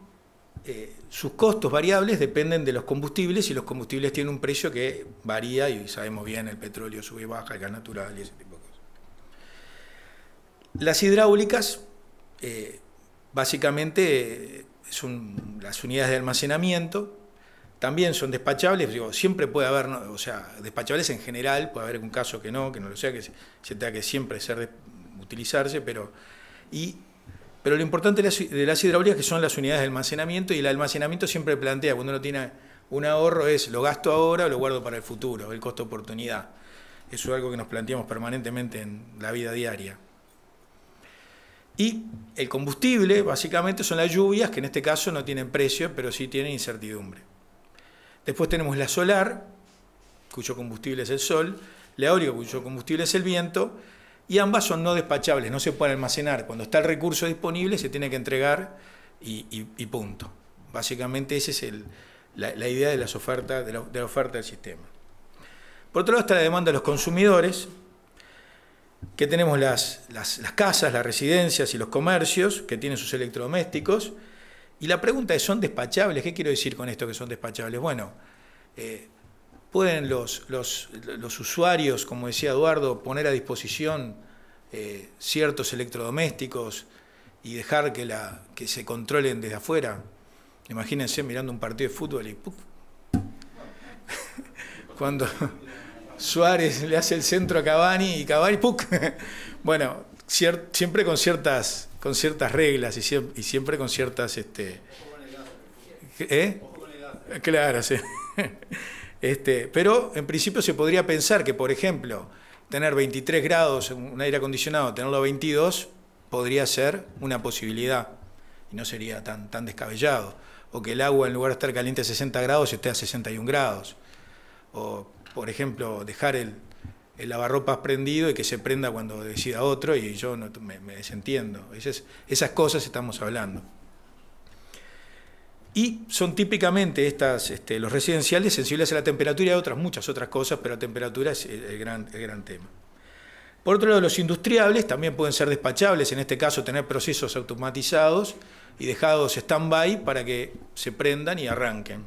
eh, sus costos variables dependen de los combustibles y los combustibles tienen un precio que varía y sabemos bien, el petróleo sube y baja, el gas natural y ese tipo de cosas. Las hidráulicas, eh, básicamente, son las unidades de almacenamiento, también son despachables, digo, siempre puede haber, o sea, despachables en general, puede haber un caso que no, que no lo sea, que se, tenga que siempre ser utilizarse, pero... Y pero lo importante de las hidráulicas que son las unidades de almacenamiento y el almacenamiento siempre plantea, cuando uno tiene un ahorro, es lo gasto ahora o lo guardo para el futuro, el costo oportunidad. Eso es algo que nos planteamos permanentemente en la vida diaria. Y el combustible, básicamente, son las lluvias, que en este caso no tienen precio, pero sí tienen incertidumbre. Después tenemos la solar, cuyo combustible es el sol, la eólica, cuyo combustible es el viento, y ambas son no despachables, no se pueden almacenar. Cuando está el recurso disponible se tiene que entregar y, punto. Básicamente esa es la, idea de, de la, oferta del sistema. Por otro lado está la demanda de los consumidores, que tenemos las, casas, las residencias y los comercios que tienen sus electrodomésticos. Y la pregunta es, ¿son despachables? ¿Qué quiero decir con esto que son despachables? Bueno, eh, pueden los, los, usuarios, como decía Eduardo, poner a disposición eh, ciertos electrodomésticos y dejar que, la, que se controlen desde afuera. Imagínense mirando un partido de fútbol y *laughs* cuando Suárez le hace el centro a Cavani y Cavani ¡puc! *laughs* bueno, siempre con ciertas, con ciertas reglas y, siempre con ciertas... Este, ¿Eh? Claro, sí. *laughs* Este, pero en principio se podría pensar que, por ejemplo, tener 23 grados en un aire acondicionado, tenerlo a 22, podría ser una posibilidad y no sería tan, tan descabellado. O que el agua, en lugar de estar caliente a 60 grados, esté a 61 grados. O, por ejemplo, dejar el, lavarropas prendido y que se prenda cuando decida otro y yo no, me, me desentiendo. esas cosas estamos hablando. Y son típicamente estas, este, los residenciales sensibles a la temperatura y a otras muchas otras cosas, pero la temperatura es el gran, gran tema. Por otro lado, los industriales también pueden ser despachables, en este caso tener procesos automatizados y dejados stand-by para que se prendan y arranquen.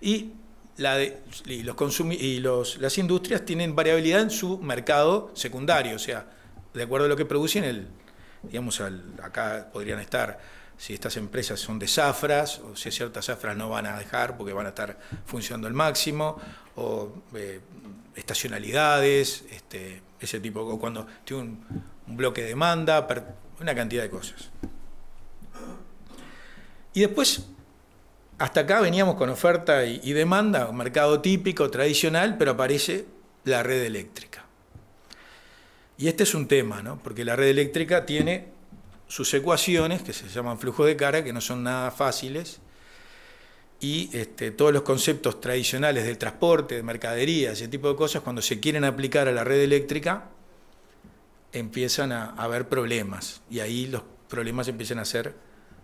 Y, la de, las industrias tienen variabilidad en su mercado secundario, o sea, de acuerdo a lo que producen, el, digamos, acá podrían estar si estas empresas son de zafras, o si ciertas zafras no van a dejar porque van a estar funcionando al máximo, o eh, estacionalidades, este, ese tipo, cuando tiene un, bloque de demanda, una cantidad de cosas. Y después, hasta acá veníamos con oferta y, demanda, mercado típico, tradicional, pero aparece la red eléctrica. Y este es un tema, ¿no? porque la red eléctrica tiene sus ecuaciones, que se llaman flujo de cara, que no son nada fáciles, y este, todos los conceptos tradicionales del transporte, de mercadería, ese tipo de cosas, cuando se quieren aplicar a la red eléctrica, empiezan a, haber problemas, y ahí los problemas empiezan a ser,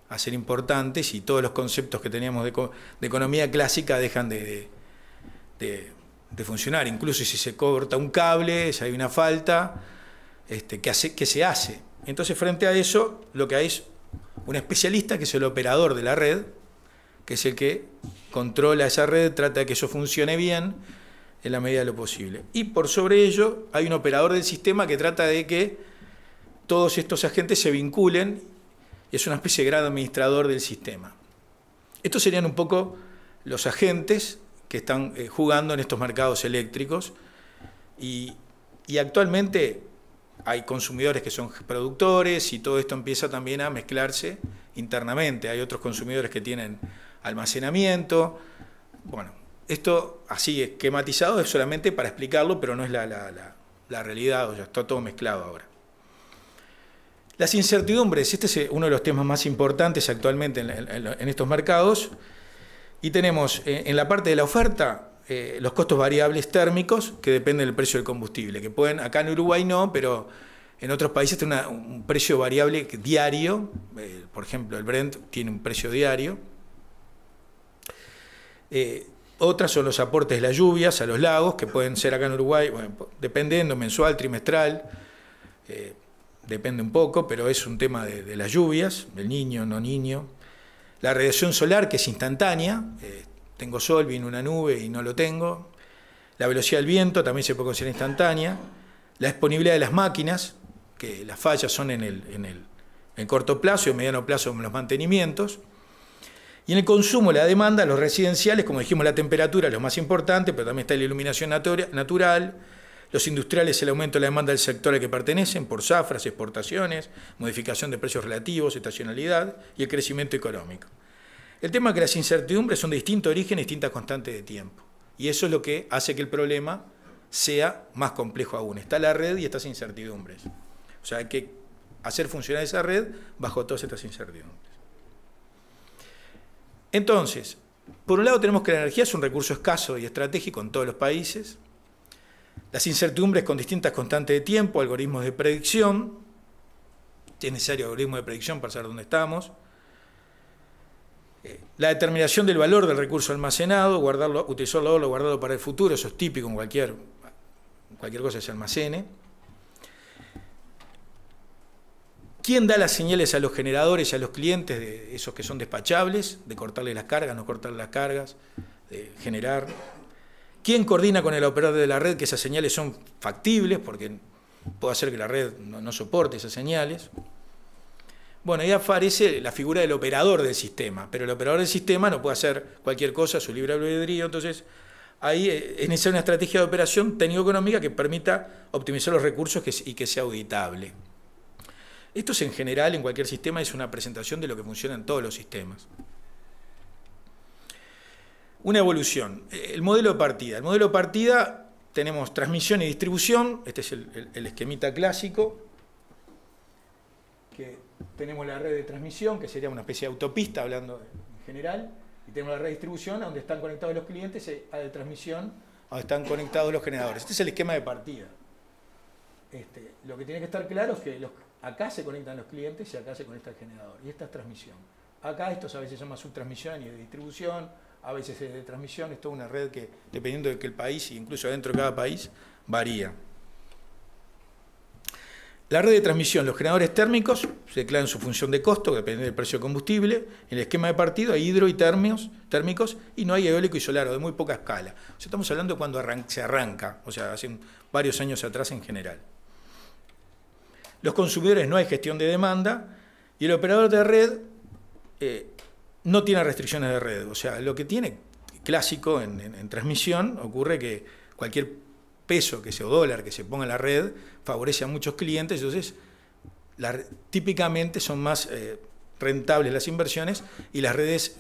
a ser importantes y todos los conceptos que teníamos de, economía clásica dejan de, funcionar, incluso si se corta un cable, si hay una falta, este, ¿qué, ¿qué se hace? Entonces, frente a eso, lo que hay es un especialista que es el operador de la red, que es el que controla esa red, trata de que eso funcione bien en la medida de lo posible. Y por sobre ello hay un operador del sistema que trata de que todos estos agentes se vinculen y es una especie de gran administrador del sistema. Estos serían un poco los agentes que están eh, jugando en estos mercados eléctricos y, y actualmente hay consumidores que son productores y todo esto empieza también a mezclarse internamente. Hay otros consumidores que tienen almacenamiento. Bueno, esto así esquematizado es solamente para explicarlo, pero no es la, realidad, o está todo mezclado ahora. Las incertidumbres, este es eh, uno de los temas más importantes actualmente en estos mercados. Y tenemos eh, en la parte de la oferta eh, los costos variables térmicos que dependen del precio del combustible, que pueden, acá en Uruguay no, pero en otros países tiene un precio variable diario, eh, por ejemplo el Brent tiene un precio diario. Eh, otras son los aportes de las lluvias a los lagos, que pueden ser acá en Uruguay, dependiendo, mensual, trimestral, depende un poco, pero es un tema de, las lluvias, del niño, no niño. La radiación solar, que es instantánea, tengo sol, vino una nube y no lo tengo. La velocidad del viento también se puede considerar instantánea. La disponibilidad de las máquinas, que las fallas son en el, en el en corto plazo y en mediano plazo en los mantenimientos. Y en el consumo, la demanda, los residenciales, como dijimos, la temperatura es lo más importante, pero también está la iluminación natural, los industriales, el aumento de la demanda del sector al que pertenecen, por zafras, exportaciones, modificación de precios relativos, estacionalidad y el crecimiento económico. El tema es que las incertidumbres son de distinto origen, distintas constantes de tiempo. Y eso es lo que hace que el problema sea más complejo aún. Está la red y estas incertidumbres. O sea, hay que hacer funcionar esa red bajo todas estas incertidumbres. Entonces, por un lado tenemos que la energía es un recurso escaso y estratégico en todos los países. Las incertidumbres con distintas constantes de tiempo, algoritmos de predicción. Es necesario algoritmo de predicción para saber dónde estamos la determinación del valor del recurso almacenado, guardarlo, utilizarlo o guardarlo para el futuro, eso es típico en cualquier, cualquier cosa que se almacene. ¿Quién da las señales a los generadores y a los clientes, de esos que son despachables, de cortarle las cargas, no cortarle las cargas, de generar? ¿Quién coordina con el operador de la red que esas señales son factibles? Porque puede hacer que la red no soporte esas señales. Bueno, ahí aparece la figura del operador del sistema, pero el operador del sistema no puede hacer cualquier cosa, su libre albedrío, entonces ahí es eh, necesaria una estrategia de operación técnico-económica que permita optimizar los recursos y que sea auditable. Esto es en general, en cualquier sistema, es una presentación de lo que funciona en todos los sistemas. Una evolución. Eh, el modelo de partida. El modelo de partida tenemos transmisión y distribución. Este es el, esquemita clásico. Que tenemos la red de transmisión, que sería una especie de autopista, hablando en general, y tenemos la red de distribución, donde están conectados los clientes, a la de transmisión, donde están conectados los generadores. Este es el esquema de partida. Este, lo que tiene que estar claro es que acá se conectan los clientes y acá se conecta el generador. Y esta es transmisión. Acá esto a veces se llama subtransmisión y de distribución, a veces es de transmisión, esto es una red que, dependiendo de que el país, e incluso dentro de cada país, varía. La red de transmisión, los generadores térmicos se declaran su función de costo, depende del precio de combustible. En el esquema de partido hay hidro y térmicos y no hay eólico y solar, o de muy poca escala. estamos hablando de cuando se arranca, o sea, hace varios años atrás en general. Los consumidores no hay gestión de demanda y el operador de red eh, no tiene restricciones de red. O sea, lo que tiene clásico en transmisión ocurre que cualquier peso que sea, o dólar que se ponga en la red favorece a muchos clientes, entonces típicamente son más eh, rentables las inversiones y las redes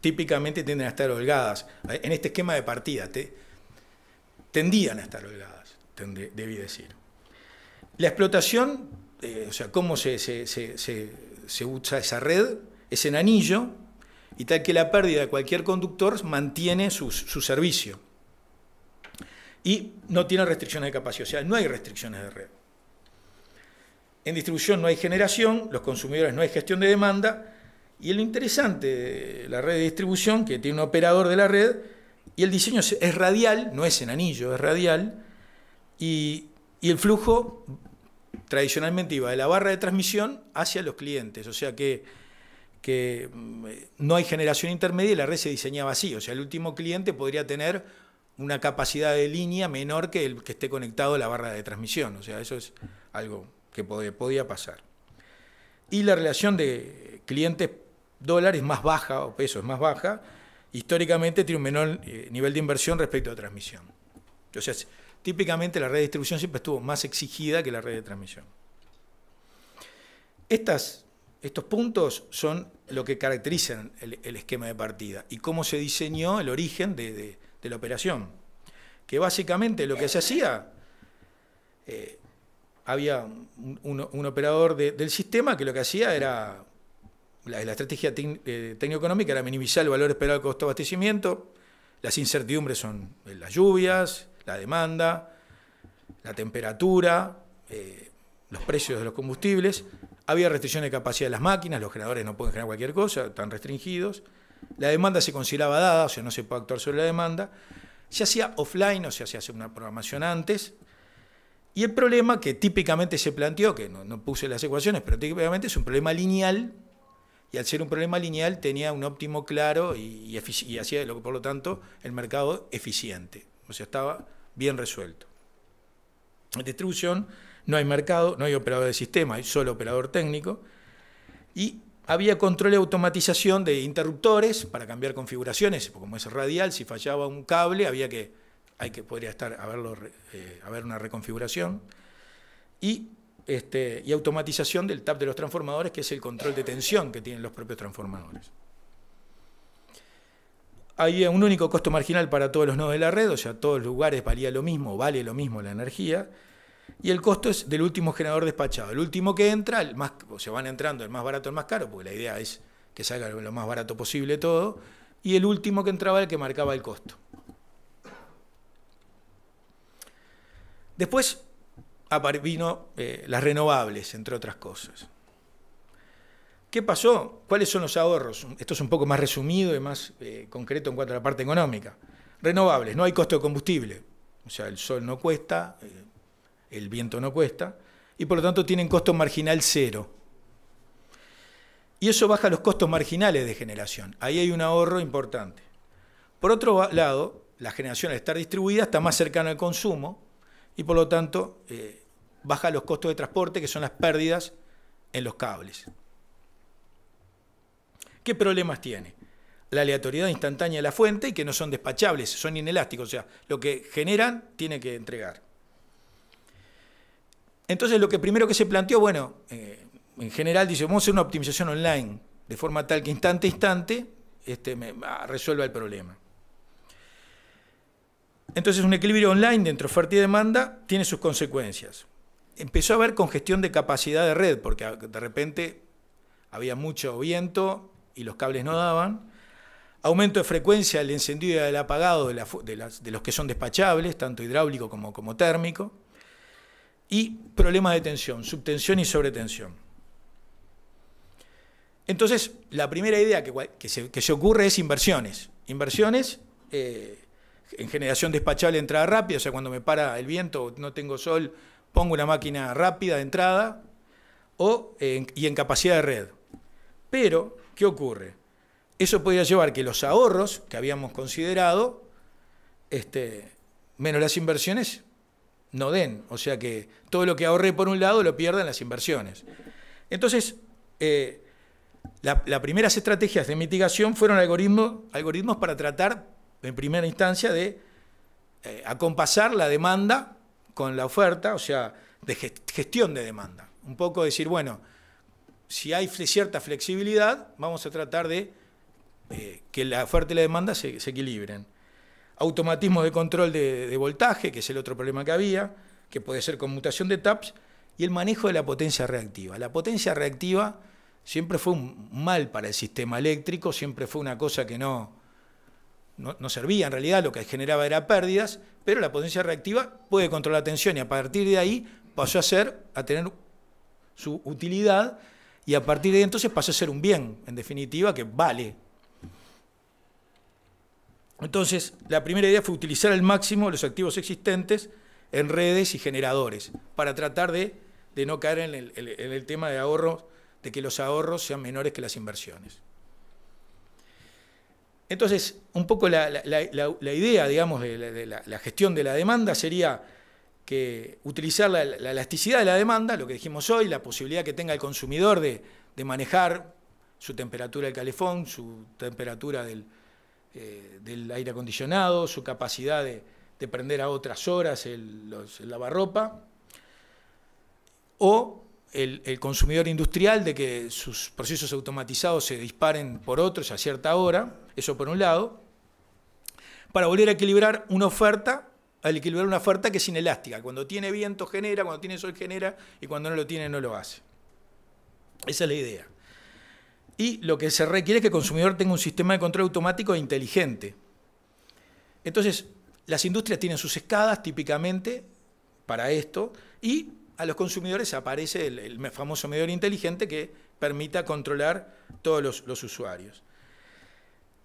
típicamente tienden a estar holgadas. Eh, en este esquema de partida, tendían a estar holgadas, debí decir. La explotación, eh, o sea, cómo se, usa esa red, es en anillo, y tal que la pérdida de cualquier conductor mantiene su servicio. Y no tiene restricciones de capacidad, o sea, no hay restricciones de red. En distribución no hay generación, los consumidores no hay gestión de demanda, y lo interesante de la red de distribución, que tiene un operador de la red, y el diseño es radial, no es en anillo, es radial, y, el flujo tradicionalmente iba de la barra de transmisión hacia los clientes, o sea que, que mm, no hay generación intermedia y la red se diseñaba así, o sea, el último cliente podría tener una capacidad de línea menor que el que esté conectado a la barra de transmisión. O sea, eso es algo que podía pasar. Y la relación de clientes dólares es más baja, o peso es más baja, históricamente tiene un menor eh, nivel de inversión respecto a transmisión. O sea, típicamente la red de distribución siempre estuvo más exigida que la red de transmisión. Estas, estos puntos son lo que caracterizan el, esquema de partida y cómo se diseñó el origen de de la operación, que básicamente lo que se hacía, eh, había un, operador del sistema que lo que hacía era, la, estrategia eh, tecnoeconómica económica era minimizar el valor esperado del costo de abastecimiento, las incertidumbres son eh, las lluvias, la demanda, la temperatura, los precios de los combustibles, había restricciones de capacidad de las máquinas, los generadores no pueden generar cualquier cosa, están restringidos. La demanda se consideraba dada, o sea, no se puede actuar sobre la demanda. Se hacía offline, o sea, se hace una programación antes. Y el problema que típicamente se planteó, que no, puse las ecuaciones, pero típicamente es un problema lineal, y al ser un problema lineal tenía un óptimo claro y, hacía, lo, por lo tanto, el mercado eficiente. O sea, estaba bien resuelto. En distribución no hay mercado, no hay operador de sistema, hay solo operador técnico. Y había control y automatización de interruptores para cambiar configuraciones, como es radial, si fallaba un cable había que, hay que podría estar eh, haber una reconfiguración este, y automatización del tap de los transformadores, que es el control de tensión que tienen los propios transformadores. Hay un único costo marginal para todos los nodos de la red, o sea, todos los lugares valía lo mismo, vale lo mismo la energía, y el costo es del último generador despachado. El último que entra, el más, o se van entrando el más barato el más caro, porque la idea es que salga lo más barato posible todo. Y el último que entraba el que marcaba el costo. Después vino eh, las renovables, entre otras cosas. ¿Qué pasó? ¿Cuáles son los ahorros? Esto es un poco más resumido y más eh, concreto en cuanto a la parte económica. Renovables, no hay costo de combustible. O sea, el sol no cuesta, eh, el viento no cuesta, y por lo tanto tienen costo marginal cero. Y eso baja los costos marginales de generación. Ahí hay un ahorro importante. Por otro lado, la generación al estar distribuida está más cercana al consumo y por lo tanto eh, baja los costos de transporte, que son las pérdidas en los cables. ¿Qué problemas tiene? La aleatoriedad instantánea de la fuente y que no son despachables, son inelásticos, o sea, lo que generan tiene que entregar. Entonces lo que primero que se planteó, bueno, eh, en general dice, vamos a hacer una optimización online, de forma tal que instante a instante este, ah, resuelva el problema. Entonces un equilibrio online dentro oferta y demanda tiene sus consecuencias. Empezó a haber congestión de capacidad de red, porque ah, de repente había mucho viento y los cables no daban. Aumento de frecuencia, del encendido y del apagado de, los que son despachables, tanto hidráulico como térmico y problemas de tensión, subtensión y sobretensión. Entonces, la primera idea que, se, ocurre es inversiones. Inversiones eh, en generación despachable de entrada rápida, o sea, cuando me para el viento, o no tengo sol, pongo una máquina rápida de entrada o, y en capacidad de red. Pero, ¿qué ocurre? Eso podría llevar que los ahorros que habíamos considerado, este, menos las inversiones, no den. O sea que todo lo que ahorré por un lado lo pierdan las inversiones. Entonces, eh, las primeras estrategias de mitigación fueron algoritmos para tratar, en primera instancia, de eh, acompasar la demanda con la oferta, o sea, de gestión de demanda. Un poco decir, bueno, si hay cierta flexibilidad, vamos a tratar de eh, que la oferta y la demanda se equilibren automatismo de control de, voltaje, que es el otro problema que había, que puede ser conmutación de taps, y el manejo de la potencia reactiva. La potencia reactiva siempre fue un mal para el sistema eléctrico, siempre fue una cosa que no, no, servía, en realidad lo que generaba era pérdidas, pero la potencia reactiva puede controlar la tensión y a partir de ahí pasó a ser, a tener su utilidad y a partir de entonces pasó a ser un bien, en definitiva, que vale entonces, la primera idea fue utilizar al máximo los activos existentes en redes y generadores para tratar de, no caer en el, tema de ahorros, de que los ahorros sean menores que las inversiones. Entonces, un poco la, idea, digamos, de, la, gestión de la demanda sería que utilizar la, elasticidad de la demanda, lo que dijimos hoy, la posibilidad que tenga el consumidor de, de manejar su temperatura del calefón, su temperatura del, eh, del aire acondicionado, su capacidad de, prender a otras horas el, lavarropa, o el, el, consumidor industrial de que sus procesos automatizados se disparen por otros a cierta hora, eso por un lado, para volver a equilibrar una oferta, al equilibrar una oferta que es inelástica, cuando tiene viento genera, cuando tiene sol genera y cuando no lo tiene no lo hace. Esa es la idea. Y lo que se requiere es que el consumidor tenga un sistema de control automático e inteligente. Entonces, las industrias tienen sus escadas típicamente para esto y a los consumidores aparece el, famoso medidor inteligente que permita controlar todos los, usuarios.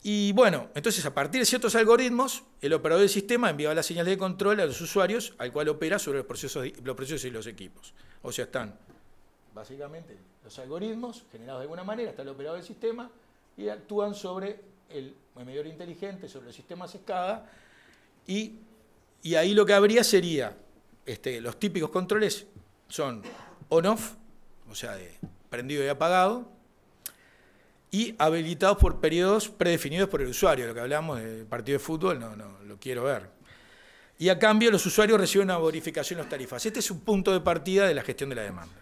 Y bueno, entonces a partir de ciertos algoritmos, el operador del sistema envía las señales de control a los usuarios, al cual opera sobre los procesos, los procesos y los equipos. O sea, están básicamente los algoritmos generados de alguna manera, está el operador del sistema y actúan sobre el medidor inteligente, sobre el sistema escada y, ahí lo que habría sería, este, los típicos controles son on-off, o sea, prendido y apagado, y habilitados por periodos predefinidos por el usuario, lo que hablamos del partido de fútbol, no, no, lo quiero ver. Y a cambio los usuarios reciben una bonificación en las tarifas. Este es un punto de partida de la gestión de la demanda.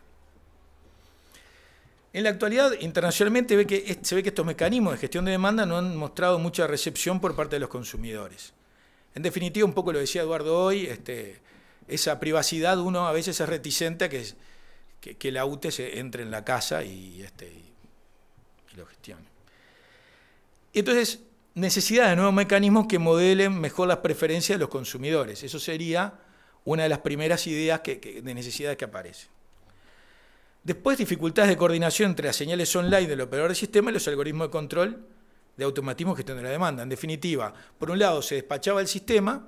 En la actualidad, internacionalmente se ve que estos mecanismos de gestión de demanda no han mostrado mucha recepción por parte de los consumidores. En definitiva, un poco lo decía Eduardo hoy, este, esa privacidad uno a veces es reticente a que, la UTE se entre en la casa y, este, y, y lo gestione. Entonces, necesidad de nuevos mecanismos que modelen mejor las preferencias de los consumidores. Eso sería una de las primeras ideas de necesidad que aparece. Después, dificultades de coordinación entre las señales online del operador del sistema y los algoritmos de control de automatismo y gestión de la demanda. En definitiva, por un lado se despachaba el sistema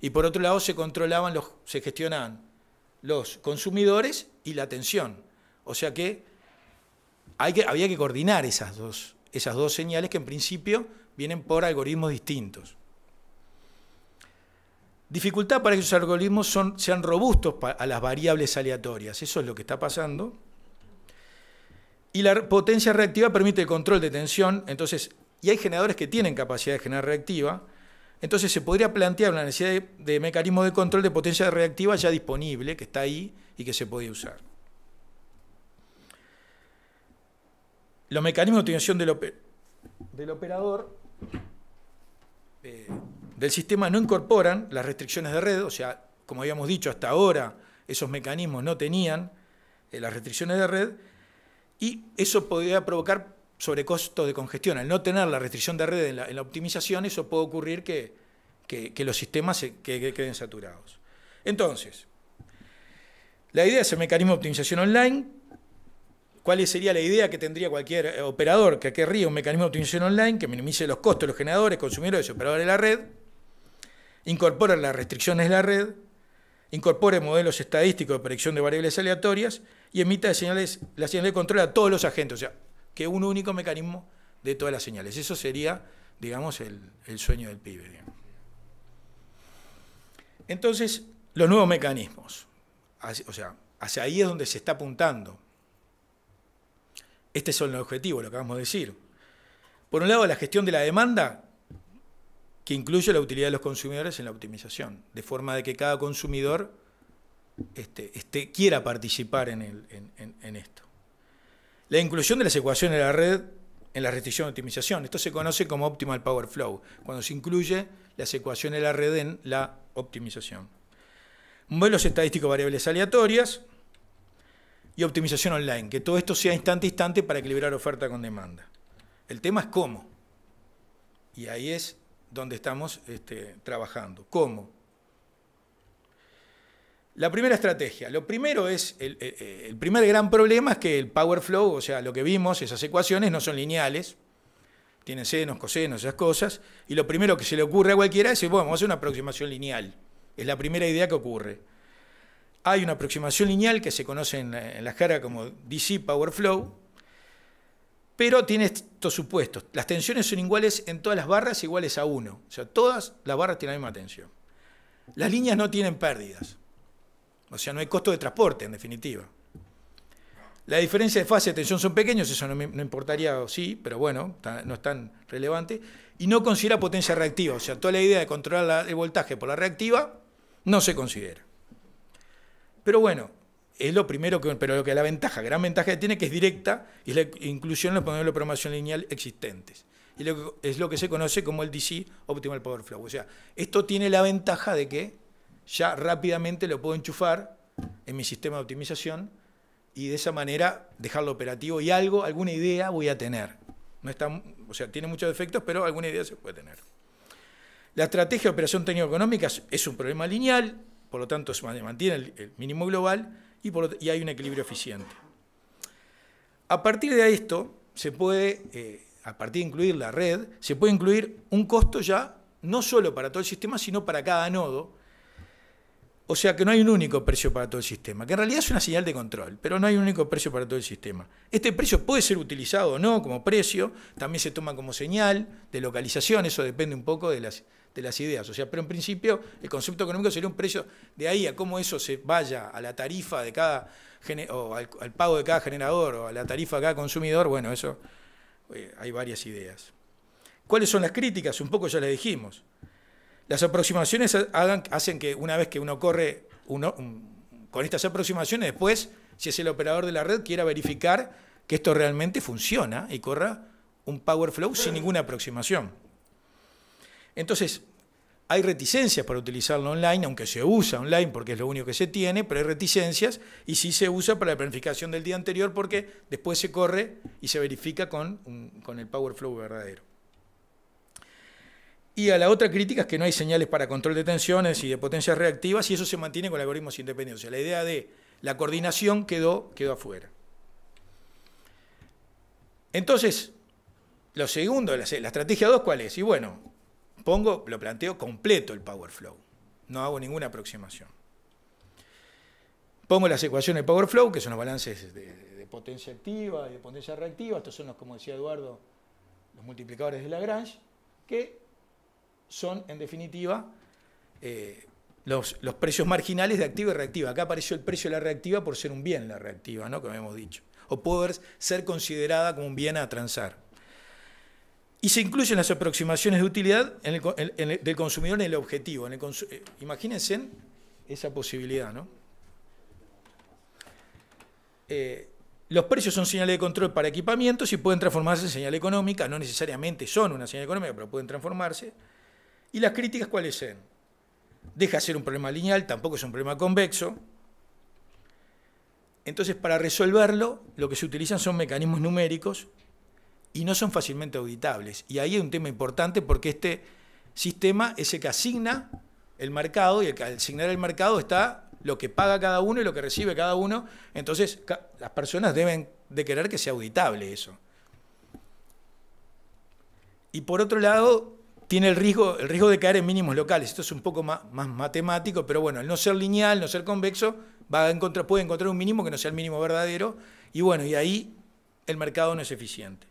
y por otro lado se controlaban, los, se gestionaban los consumidores y la atención. O sea que, que había que coordinar esas dos, esas dos señales que en principio vienen por algoritmos distintos. Dificultad para que esos algoritmos sean robustos a las variables aleatorias. Eso es lo que está pasando. Y la potencia reactiva permite el control de tensión. Entonces, y hay generadores que tienen capacidad de generar reactiva. Entonces se podría plantear una necesidad de, mecanismos mecanismo de control de potencia reactiva ya disponible, que está ahí y que se puede usar. Los mecanismos de obtención del, operador eh, del sistema no incorporan las restricciones de red, o sea, como habíamos dicho hasta ahora, esos mecanismos no tenían eh, las restricciones de red, y eso podría provocar sobrecostos de congestión. Al no tener la restricción de red en la, optimización, eso puede ocurrir que, los sistemas queden saturados. Entonces, la idea es el mecanismo de optimización online. ¿Cuál sería la idea que tendría cualquier eh, operador que querría un mecanismo de optimización online que minimice los costos de los generadores, consumidores y operadores de la red? incorpora las restricciones de la red, incorpore modelos estadísticos de predicción de variables aleatorias y emita señales, la señal de control a todos los agentes, o sea, que un único mecanismo de todas las señales. Eso sería, digamos, el, sueño del PIB. Entonces, los nuevos mecanismos, o sea, hacia ahí es donde se está apuntando. Este es el objetivo, lo que acabamos de decir. Por un lado, la gestión de la demanda que incluye la utilidad de los consumidores en la optimización, de forma de que cada consumidor este, este, quiera participar en, esto. La inclusión de las ecuaciones de la red en la restricción de optimización. Esto se conoce como optimal power flow, cuando se incluye las ecuaciones de la red en la optimización. Modelos estadísticos variables aleatorias y optimización online, que todo esto sea instante a instante para equilibrar oferta con demanda. El tema es cómo. Y ahí es donde estamos este, trabajando. ¿Cómo? La primera estrategia, lo primero es, el, primer gran problema es que el power flow, o sea, lo que vimos, esas ecuaciones no son lineales, tienen senos, cosenos, esas cosas, y lo primero que se le ocurre a cualquiera es, bueno, vamos a hacer una aproximación lineal, es la primera idea que ocurre. Hay una aproximación lineal que se conoce en la, en como DC Power Flow, pero tiene estos supuestos. Las tensiones son iguales en todas las barras, iguales a 1. O sea, todas las barras tienen la misma tensión. Las líneas no tienen pérdidas. O sea, no hay costo de transporte, en definitiva. La diferencia de fase de tensión son pequeños, eso no, me, importaría, sí, pero bueno, no es tan relevante. Y no considera potencia reactiva, o sea, toda la idea de controlar el voltaje por la reactiva no se considera. Pero bueno, es lo primero que, pero lo que la ventaja, gran ventaja que tiene que es directa y es la inclusión en los modelos de programación lineal existentes. Y lo es lo que se conoce como el DC Optimal Power Flow. O sea, esto tiene la ventaja de que ya rápidamente lo puedo enchufar en mi sistema de optimización y de esa manera dejarlo operativo y algo, alguna idea voy a tener. No o sea, tiene muchos defectos, pero alguna idea se puede tener. La estrategia de operación técnico-económica es un problema lineal, por lo tanto se mantiene el mínimo global, y, hay un equilibrio eficiente. A partir de esto, se puede, eh, a partir de incluir la red, se puede incluir un costo ya no solo para todo el sistema, sino para cada nodo. O sea que no hay un único precio para todo el sistema, que en realidad es una señal de control, pero no hay un único precio para todo el sistema. Este precio puede ser utilizado o no como precio, también se toma como señal de localización, eso depende un poco de las, las ideas. O sea, pero en principio el concepto económico sería un precio, de ahí a cómo eso se vaya a la tarifa de cada, o al, pago de cada generador, o a la tarifa de cada consumidor, bueno, eso eh, hay varias ideas. ¿Cuáles son las críticas? Un poco ya les dijimos. Las aproximaciones hacen que una vez que uno corre con estas aproximaciones, después, si es el operador de la red, quiera verificar que esto realmente funciona y corra un power flow sin ninguna aproximación. Entonces, hay reticencias para utilizarlo online, aunque se usa online porque es lo único que se tiene, pero hay reticencias y sí se usa para la planificación del día anterior porque después se corre y se verifica con, el Power Flow verdadero. Y a la otra crítica es que no hay señales para control de tensiones y de potencias reactivas y eso se mantiene con algoritmos independientes. O sea, la idea de la coordinación quedó, quedó afuera. Entonces, lo segundo, la, la estrategia 2, ¿cuál es? Y bueno, pongo, lo planteo completo el power flow. No hago ninguna aproximación. Pongo las ecuaciones de power flow, que son los balances de, potencia activa y de potencia reactiva. Estos son los, como decía Eduardo, los multiplicadores de Lagrange, que son, en definitiva, eh, los, precios marginales de activa y reactiva. Acá apareció el precio de la reactiva por ser un bien la reactiva, ¿no? Como hemos dicho. O poder ser considerada como un bien a transar. Y se incluyen las aproximaciones de utilidad del consumidor en el objetivo. Eh, imagínense esa posibilidad, ¿no? Eh, los precios son señales de control para equipamientos y pueden transformarse en señal económica, no necesariamente son una señal económica, pero pueden transformarse. ¿Y las críticas cuáles son? Deja de ser un problema lineal, tampoco es un problema convexo. Entonces, para resolverlo, lo que se utilizan son mecanismos numéricos y no son fácilmente auditables. Y ahí hay un tema importante porque este sistema es el que asigna el mercado y el que al asignar el mercado está lo que paga cada uno y lo que recibe cada uno. Entonces las personas deben de querer que sea auditable eso. Y por otro lado, tiene el riesgo, el riesgo de caer en mínimos locales. Esto es un poco más, matemático, pero bueno, el no ser lineal, no ser convexo, va encontrar, puede encontrar un mínimo que no sea el mínimo verdadero. Y bueno, y ahí el mercado no es eficiente.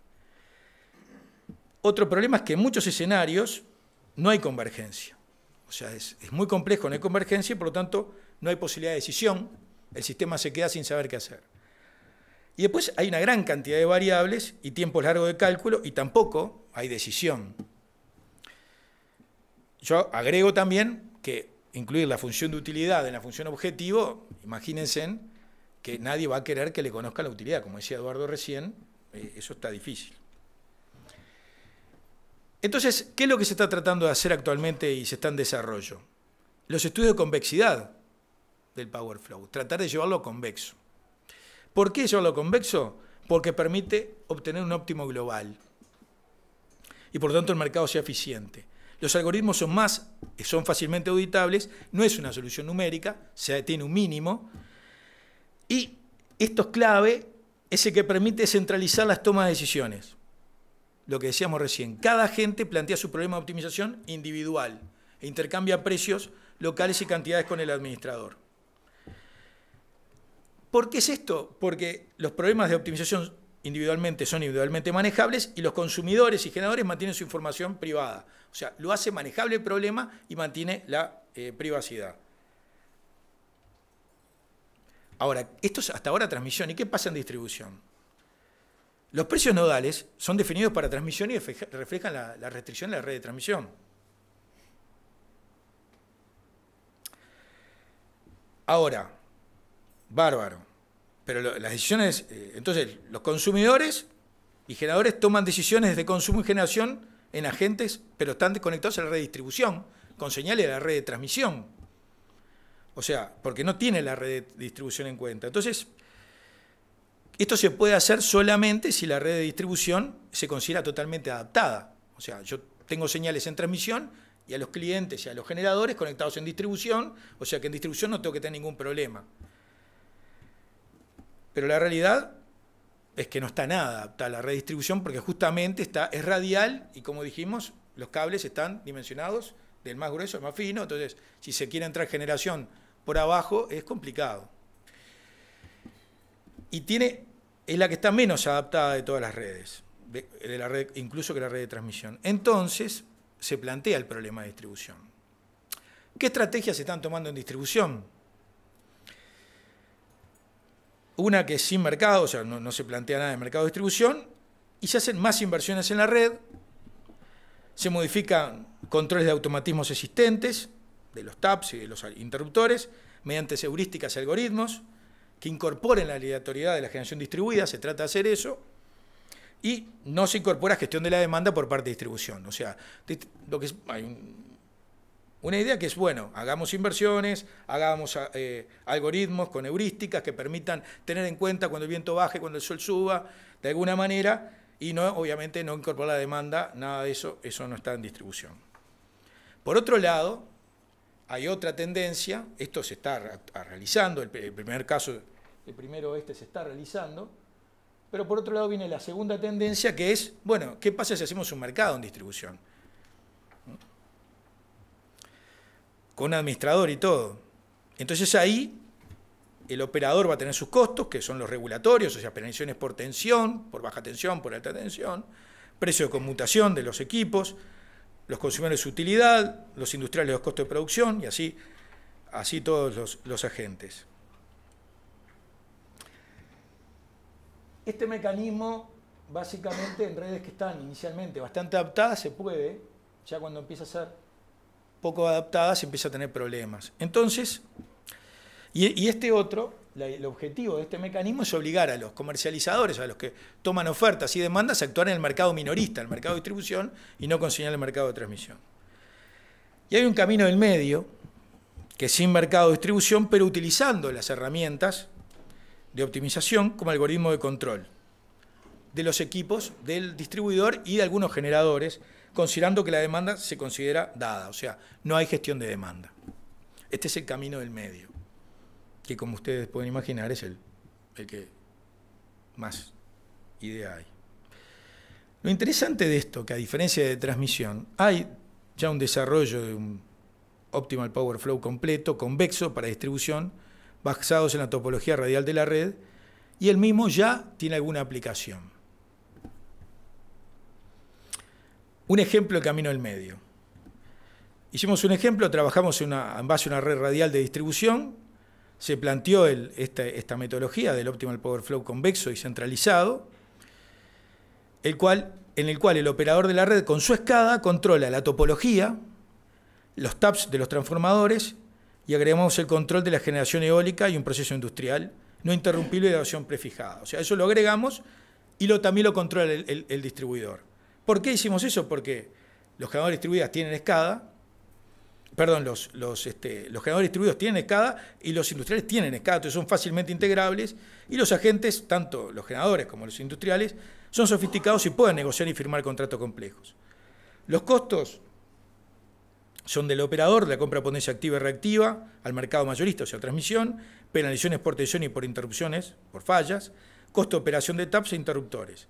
Otro problema es que en muchos escenarios no hay convergencia. O sea, es, muy complejo, no hay convergencia y por lo tanto no hay posibilidad de decisión. El sistema se queda sin saber qué hacer. Y después hay una gran cantidad de variables y tiempos largos de cálculo y tampoco hay decisión. Yo agrego también que incluir la función de utilidad en la función objetivo, imagínense que nadie va a querer que le conozca la utilidad. Como decía Eduardo recién, eh, eso está difícil. Entonces, ¿qué es lo que se está tratando de hacer actualmente y se está en desarrollo? Los estudios de convexidad del power flow, tratar de llevarlo a convexo. ¿Por qué llevarlo a convexo? Porque permite obtener un óptimo global y por tanto el mercado sea eficiente. Los algoritmos son más, son fácilmente auditables, no es una solución numérica, se tiene un mínimo. Y esto es clave, es el que permite centralizar las tomas de decisiones lo que decíamos recién, cada gente plantea su problema de optimización individual e intercambia precios locales y cantidades con el administrador. ¿Por qué es esto? Porque los problemas de optimización individualmente son individualmente manejables y los consumidores y generadores mantienen su información privada. O sea, lo hace manejable el problema y mantiene la eh, privacidad. Ahora, esto es hasta ahora transmisión. ¿Y qué pasa en distribución? Los precios nodales son definidos para transmisión y reflejan la, restricción de la red de transmisión. Ahora, bárbaro, pero las decisiones, eh, entonces los consumidores y generadores toman decisiones de consumo y generación en agentes, pero están desconectados a la red de distribución, con señales de la red de transmisión. O sea, porque no tiene la red de distribución en cuenta. Entonces, esto se puede hacer solamente si la red de distribución se considera totalmente adaptada. O sea, yo tengo señales en transmisión y a los clientes y a los generadores conectados en distribución, o sea que en distribución no tengo que tener ningún problema. Pero la realidad es que no está nada adaptada a la distribución porque justamente está, es radial y como dijimos, los cables están dimensionados del más grueso al más fino, entonces si se quiere entrar generación por abajo es complicado. Y tiene es la que está menos adaptada de todas las redes, de, la red, incluso que la red de transmisión. Entonces, se plantea el problema de distribución. ¿Qué estrategias se están tomando en distribución? Una que es sin mercado, o sea, no, no se plantea nada de mercado de distribución, y se hacen más inversiones en la red, se modifican controles de automatismos existentes, de los TAPs y de los interruptores, mediante heurísticas y algoritmos, que incorporen la aleatoriedad de la generación distribuida, se trata de hacer eso, y no se incorpora gestión de la demanda por parte de distribución. O sea, lo que hay una idea que es, bueno, hagamos inversiones, hagamos ah, eh, algoritmos con heurísticas que permitan tener en cuenta cuando el viento baje, cuando el sol suba, de alguna manera, y no, obviamente no incorporar la demanda, nada de eso, eso no está en distribución. Por otro lado, hay otra tendencia, esto se está realizando, el, primer caso, el primero este se está realizando, pero por otro lado viene la segunda tendencia que es, bueno, ¿qué pasa si hacemos un mercado en distribución? Con administrador y todo. Entonces ahí el operador va a tener sus costos, que son los regulatorios, o sea, penalizaciones por tensión, por baja tensión, por alta tensión, precio de conmutación de los equipos, los consumidores su utilidad, los industriales los costos de producción y así, así todos los, agentes. Este mecanismo, básicamente en redes que están inicialmente bastante adaptadas, se puede, ya cuando empieza a ser poco adaptadas, empieza a tener problemas. Entonces, y este otro, el objetivo de este mecanismo es obligar a los comercializadores, a los que toman ofertas y demandas, a actuar en el mercado minorista, el mercado de distribución, y no consignar el mercado de transmisión. Y hay un camino del medio, que sin mercado de distribución, pero utilizando las herramientas de optimización como algoritmo de control de los equipos del distribuidor y de algunos generadores, considerando que la demanda se considera dada, o sea, no hay gestión de demanda. Este es el camino del medio que como ustedes pueden imaginar es el, que más idea hay. Lo interesante de esto, que a diferencia de transmisión, hay ya un desarrollo de un optimal power flow completo, convexo para distribución, basados en la topología radial de la red, y el mismo ya tiene alguna aplicación. Un ejemplo de camino al medio. Hicimos un ejemplo, trabajamos una, en base a una red radial de distribución, se planteó esta, metodología del Optimal Power Flow convexo y centralizado, el cual, en el cual el operador de la red con su escada controla la topología, los taps de los transformadores y agregamos el control de la generación eólica y un proceso industrial no interrumpible de adopción prefijada. O sea, eso lo agregamos y lo, también lo controla el, distribuidor. ¿Por qué hicimos eso? Porque los generadores distribuidas tienen escada, perdón, los, generadores este, distribuidos tienen escada y los industriales tienen escada, entonces son fácilmente integrables y los agentes, tanto los generadores como los industriales, son sofisticados y pueden negociar y firmar contratos complejos. Los costos son del operador, la compra potencia activa y reactiva, al mercado mayorista, o sea, transmisión, penalizaciones por tensión y por interrupciones, por fallas, costo de operación de TAPs e interruptores.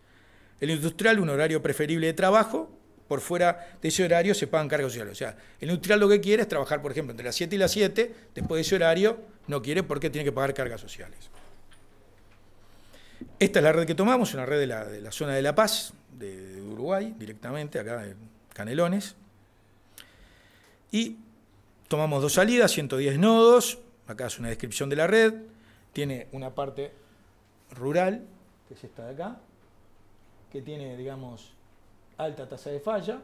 El industrial, un horario preferible de trabajo, por fuera de ese horario se pagan cargas sociales. O sea, el neutral lo que quiere es trabajar, por ejemplo, entre las 7 y las 7, después de ese horario no quiere porque tiene que pagar cargas sociales. Esta es la red que tomamos, una red de la, zona de La Paz, de, Uruguay, directamente, acá en Canelones. Y tomamos dos salidas, 110 nodos, acá es una descripción de la red, tiene una parte rural, que es esta de acá, que tiene, digamos, alta tasa de falla,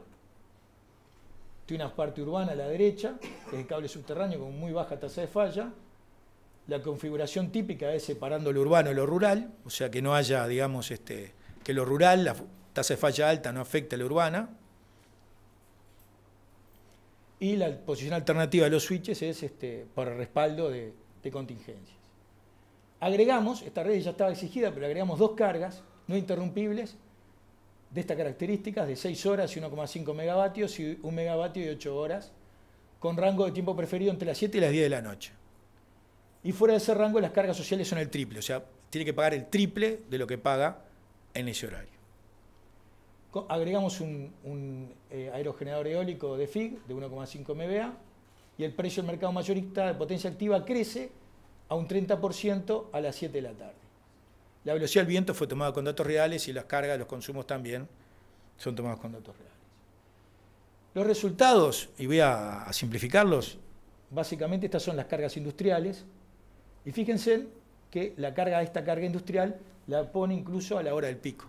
tiene una parte urbana a la derecha, es el cable subterráneo con muy baja tasa de falla. La configuración típica es separando lo urbano y lo rural, o sea que no haya, digamos, este, que lo rural, la tasa de falla alta no afecte a lo urbana. Y la posición alternativa de los switches es este, para respaldo de, de contingencias. Agregamos, esta red ya estaba exigida, pero agregamos dos cargas no interrumpibles de estas características, de 6 horas y 1,5 megavatios y 1 megavatio y 8 horas, con rango de tiempo preferido entre las 7 y las 10 de la noche. Y fuera de ese rango las cargas sociales son el triple, o sea, tiene que pagar el triple de lo que paga en ese horario. Agregamos un, eh, aerogenerador eólico de FIG de 1,5 MBA y el precio del mercado mayorista de potencia activa crece a un 30% a las 7 de la tarde. La velocidad del viento fue tomada con datos reales y las cargas, los consumos también son tomados con datos reales. Los resultados, y voy a, simplificarlos, básicamente estas son las cargas industriales. Y fíjense que la carga, de esta carga industrial, la pone incluso a la hora del pico,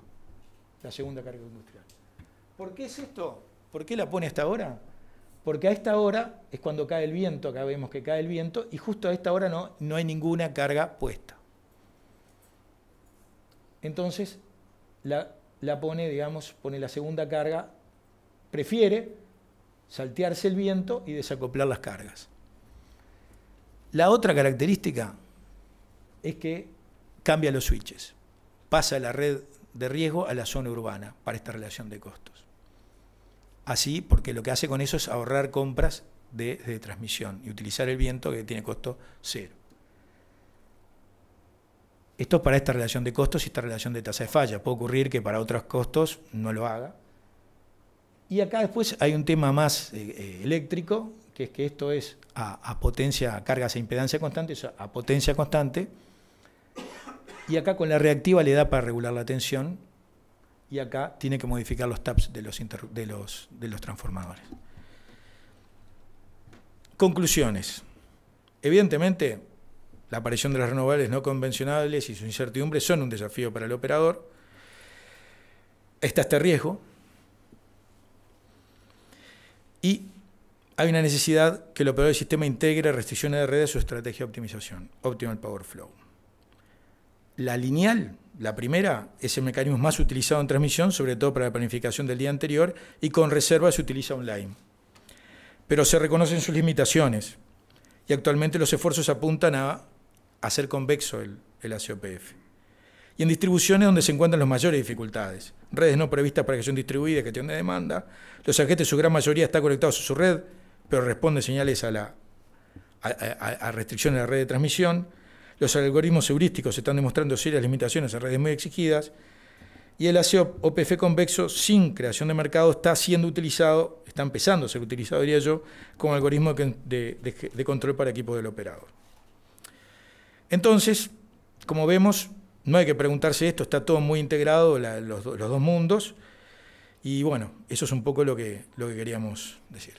la segunda carga industrial. ¿Por qué es esto? ¿Por qué la pone a esta hora? Porque a esta hora es cuando cae el viento, acá vemos que cae el viento, y justo a esta hora no, no hay ninguna carga puesta entonces la, pone, digamos, pone la segunda carga, prefiere saltearse el viento y desacoplar las cargas. La otra característica es que cambia los switches, pasa la red de riesgo a la zona urbana para esta relación de costos. Así, porque lo que hace con eso es ahorrar compras de transmisión y utilizar el viento que tiene costo cero. Esto es para esta relación de costos y esta relación de tasa de falla. Puede ocurrir que para otros costos no lo haga. Y acá después hay un tema más eh, eh, eléctrico, que es que esto es a, potencia, a cargas e impedancia constante, sea, a potencia constante. Y acá con la reactiva le da para regular la tensión y acá tiene que modificar los taps de los transformadores. Conclusiones. Evidentemente, la aparición de las renovables no convencionales y su incertidumbre son un desafío para el operador. Está este riesgo. Y hay una necesidad que el operador del sistema integre restricciones de red a su estrategia de optimización, Optimal Power Flow. La lineal, la primera, es el mecanismo más utilizado en transmisión, sobre todo para la planificación del día anterior, y con reserva se utiliza online. Pero se reconocen sus limitaciones y actualmente los esfuerzos apuntan a hacer convexo el, ACOPF. Y en distribuciones donde se encuentran las mayores dificultades. Redes no previstas para gestión distribuida, gestión de demanda. Los agentes, su gran mayoría, está conectados a su red, pero responde señales a, la, a, restricciones de la red de transmisión. Los algoritmos heurísticos están demostrando serias limitaciones a redes muy exigidas. Y el ACOPF convexo sin creación de mercado está siendo utilizado, está empezando a ser utilizado, diría yo, como algoritmo de control para equipos del operador. Entonces, como vemos, no hay que preguntarse esto, está todo muy integrado, los, dos mundos. Y bueno, eso es un poco lo que, lo que queríamos decir.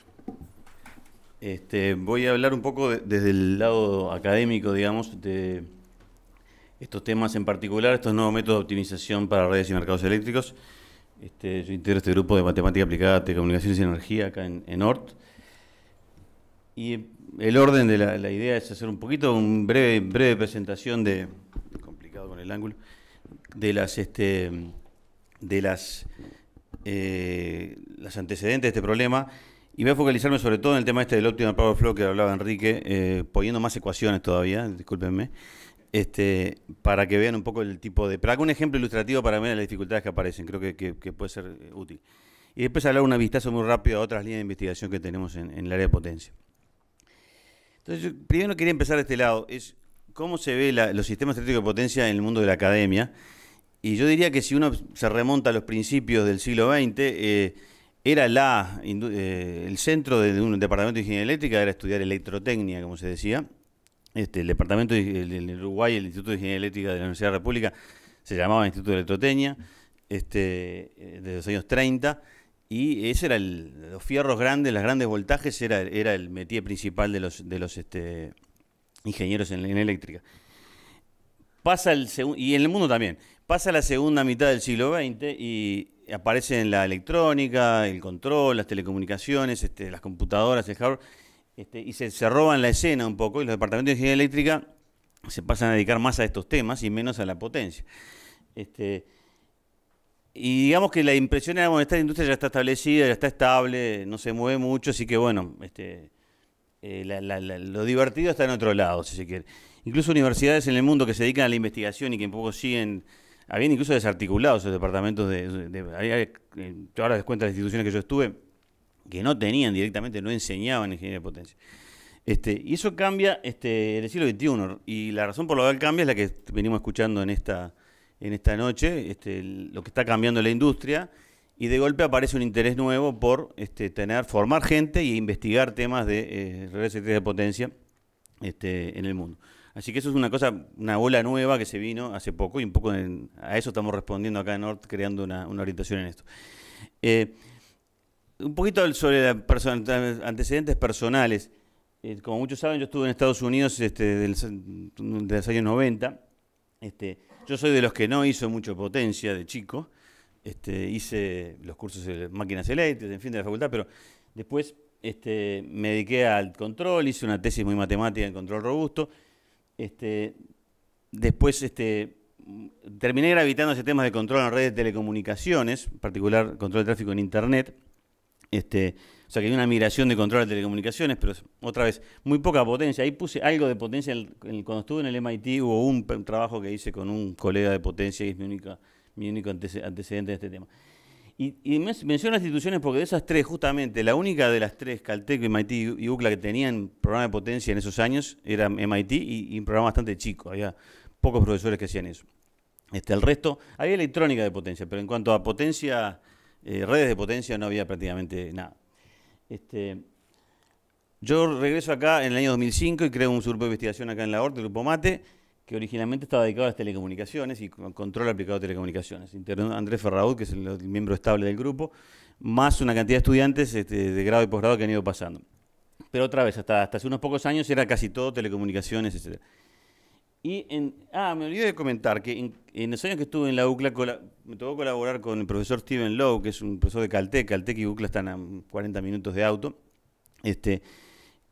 Este, voy a hablar un poco desde el lado académico, digamos, de estos temas en particular, estos nuevos métodos de optimización para redes y mercados eléctricos. Este, yo integro este grupo de matemática aplicada, de comunicaciones y energía acá en, en ORT. Y el orden de la, idea es hacer un poquito, un breve, breve presentación de, complicado con el ángulo, de las, este, de las, eh, las antecedentes de este problema y voy a focalizarme sobre todo en el tema este del Optimal Power Flow que hablaba Enrique, eh, poniendo más ecuaciones todavía, discúlpenme, este, para que vean un poco el tipo de... Pero hago un ejemplo ilustrativo para ver las dificultades que aparecen, creo que, puede ser útil. Y después hablar un vistazo muy rápido a otras líneas de investigación que tenemos en el área de potencia. Entonces, primero quería empezar de este lado. Es cómo se ve los sistemas eléctricos de potencia en el mundo de la academia. Y yo diría que si uno se remonta a los principios del siglo XX, eh, era eh, el centro de un departamento de ingeniería eléctrica, era estudiar electrotecnia, como se decía. Este, el departamento en Uruguay, el Instituto de Ingeniería Eléctrica de la Universidad de la República, se llamaba Instituto de Electrotecnia, este, eh, de los años 30. Y ese era los fierros grandes, los grandes voltajes, era, era el métier principal de los, de los este, ingenieros en, eléctrica. Pasa el y en el mundo también. Pasa la segunda mitad del siglo XX y aparecen la electrónica, el control, las telecomunicaciones, este, las computadoras, el hardware, este, y se, roban la escena un poco y los departamentos de ingeniería eléctrica se pasan a dedicar más a estos temas y menos a la potencia. Y digamos que la impresión era, bueno, esta industria ya está establecida, ya está estable, no se mueve mucho, así que bueno, este, eh, lo divertido está en otro lado, si se quiere. Incluso universidades en el mundo que se dedican a la investigación y que un poco siguen, habían incluso desarticulado esos departamentos de... yo eh, ahora les cuento las instituciones que yo estuve, que no tenían directamente, no enseñaban ingeniería de potencia. Este, y eso cambia este, en el siglo XXI. Y la razón por la cual cambia es la que venimos escuchando en esta en esta noche, este, lo que está cambiando la industria, y de golpe aparece un interés nuevo por este, tener, formar gente y investigar temas de eh, redes de potencia este, en el mundo. Así que eso es una cosa, una ola nueva que se vino hace poco y un poco a eso estamos respondiendo acá en Nord, creando una, orientación en esto. Eh, un poquito sobre antecedentes personales. Eh, como muchos saben, yo estuve en Estados Unidos desde los años 90. Este, yo soy de los que no hizo mucho potencia de chico. Este, hice los cursos de máquinas eléctricas, en fin, de la facultad, pero después este, me dediqué al control, hice una tesis muy matemática en control robusto. Este, después este, terminé gravitando ese temas de control en redes de telecomunicaciones, en particular control de tráfico en Internet. Este, o sea que hay una migración de control de telecomunicaciones, pero otra vez, muy poca potencia. Ahí puse algo de potencia. cuando estuve en el MIT hubo un, trabajo que hice con un colega de potencia y es mi, único antecedente de este tema. Y, y menciono instituciones porque de esas tres, justamente, la única de las tres, Caltech, MIT y UCLA, que tenían programa de potencia en esos años, era MIT y, un programa bastante chico. Había pocos profesores que hacían eso. Este, el resto, había electrónica de potencia, pero en cuanto a potencia, eh, redes de potencia, no había prácticamente nada. Este, yo regreso acá en el año 2005 y creo un grupo de investigación acá en la ORT, el Grupo Mate, que originalmente estaba dedicado a las telecomunicaciones y control aplicado a telecomunicaciones. Andrés Ferraud, que es el, miembro estable del grupo, más una cantidad de estudiantes este, de grado y posgrado que han ido pasando. Pero otra vez, hasta, hasta hace unos pocos años era casi todo telecomunicaciones, etcétera. Y ah, me olvidé de comentar que en, los años que estuve en la UCLA me tocó colaborar con el profesor Steven Lowe, que es un profesor de Caltech. Caltech y UCLA están a 40 minutos de auto. Este,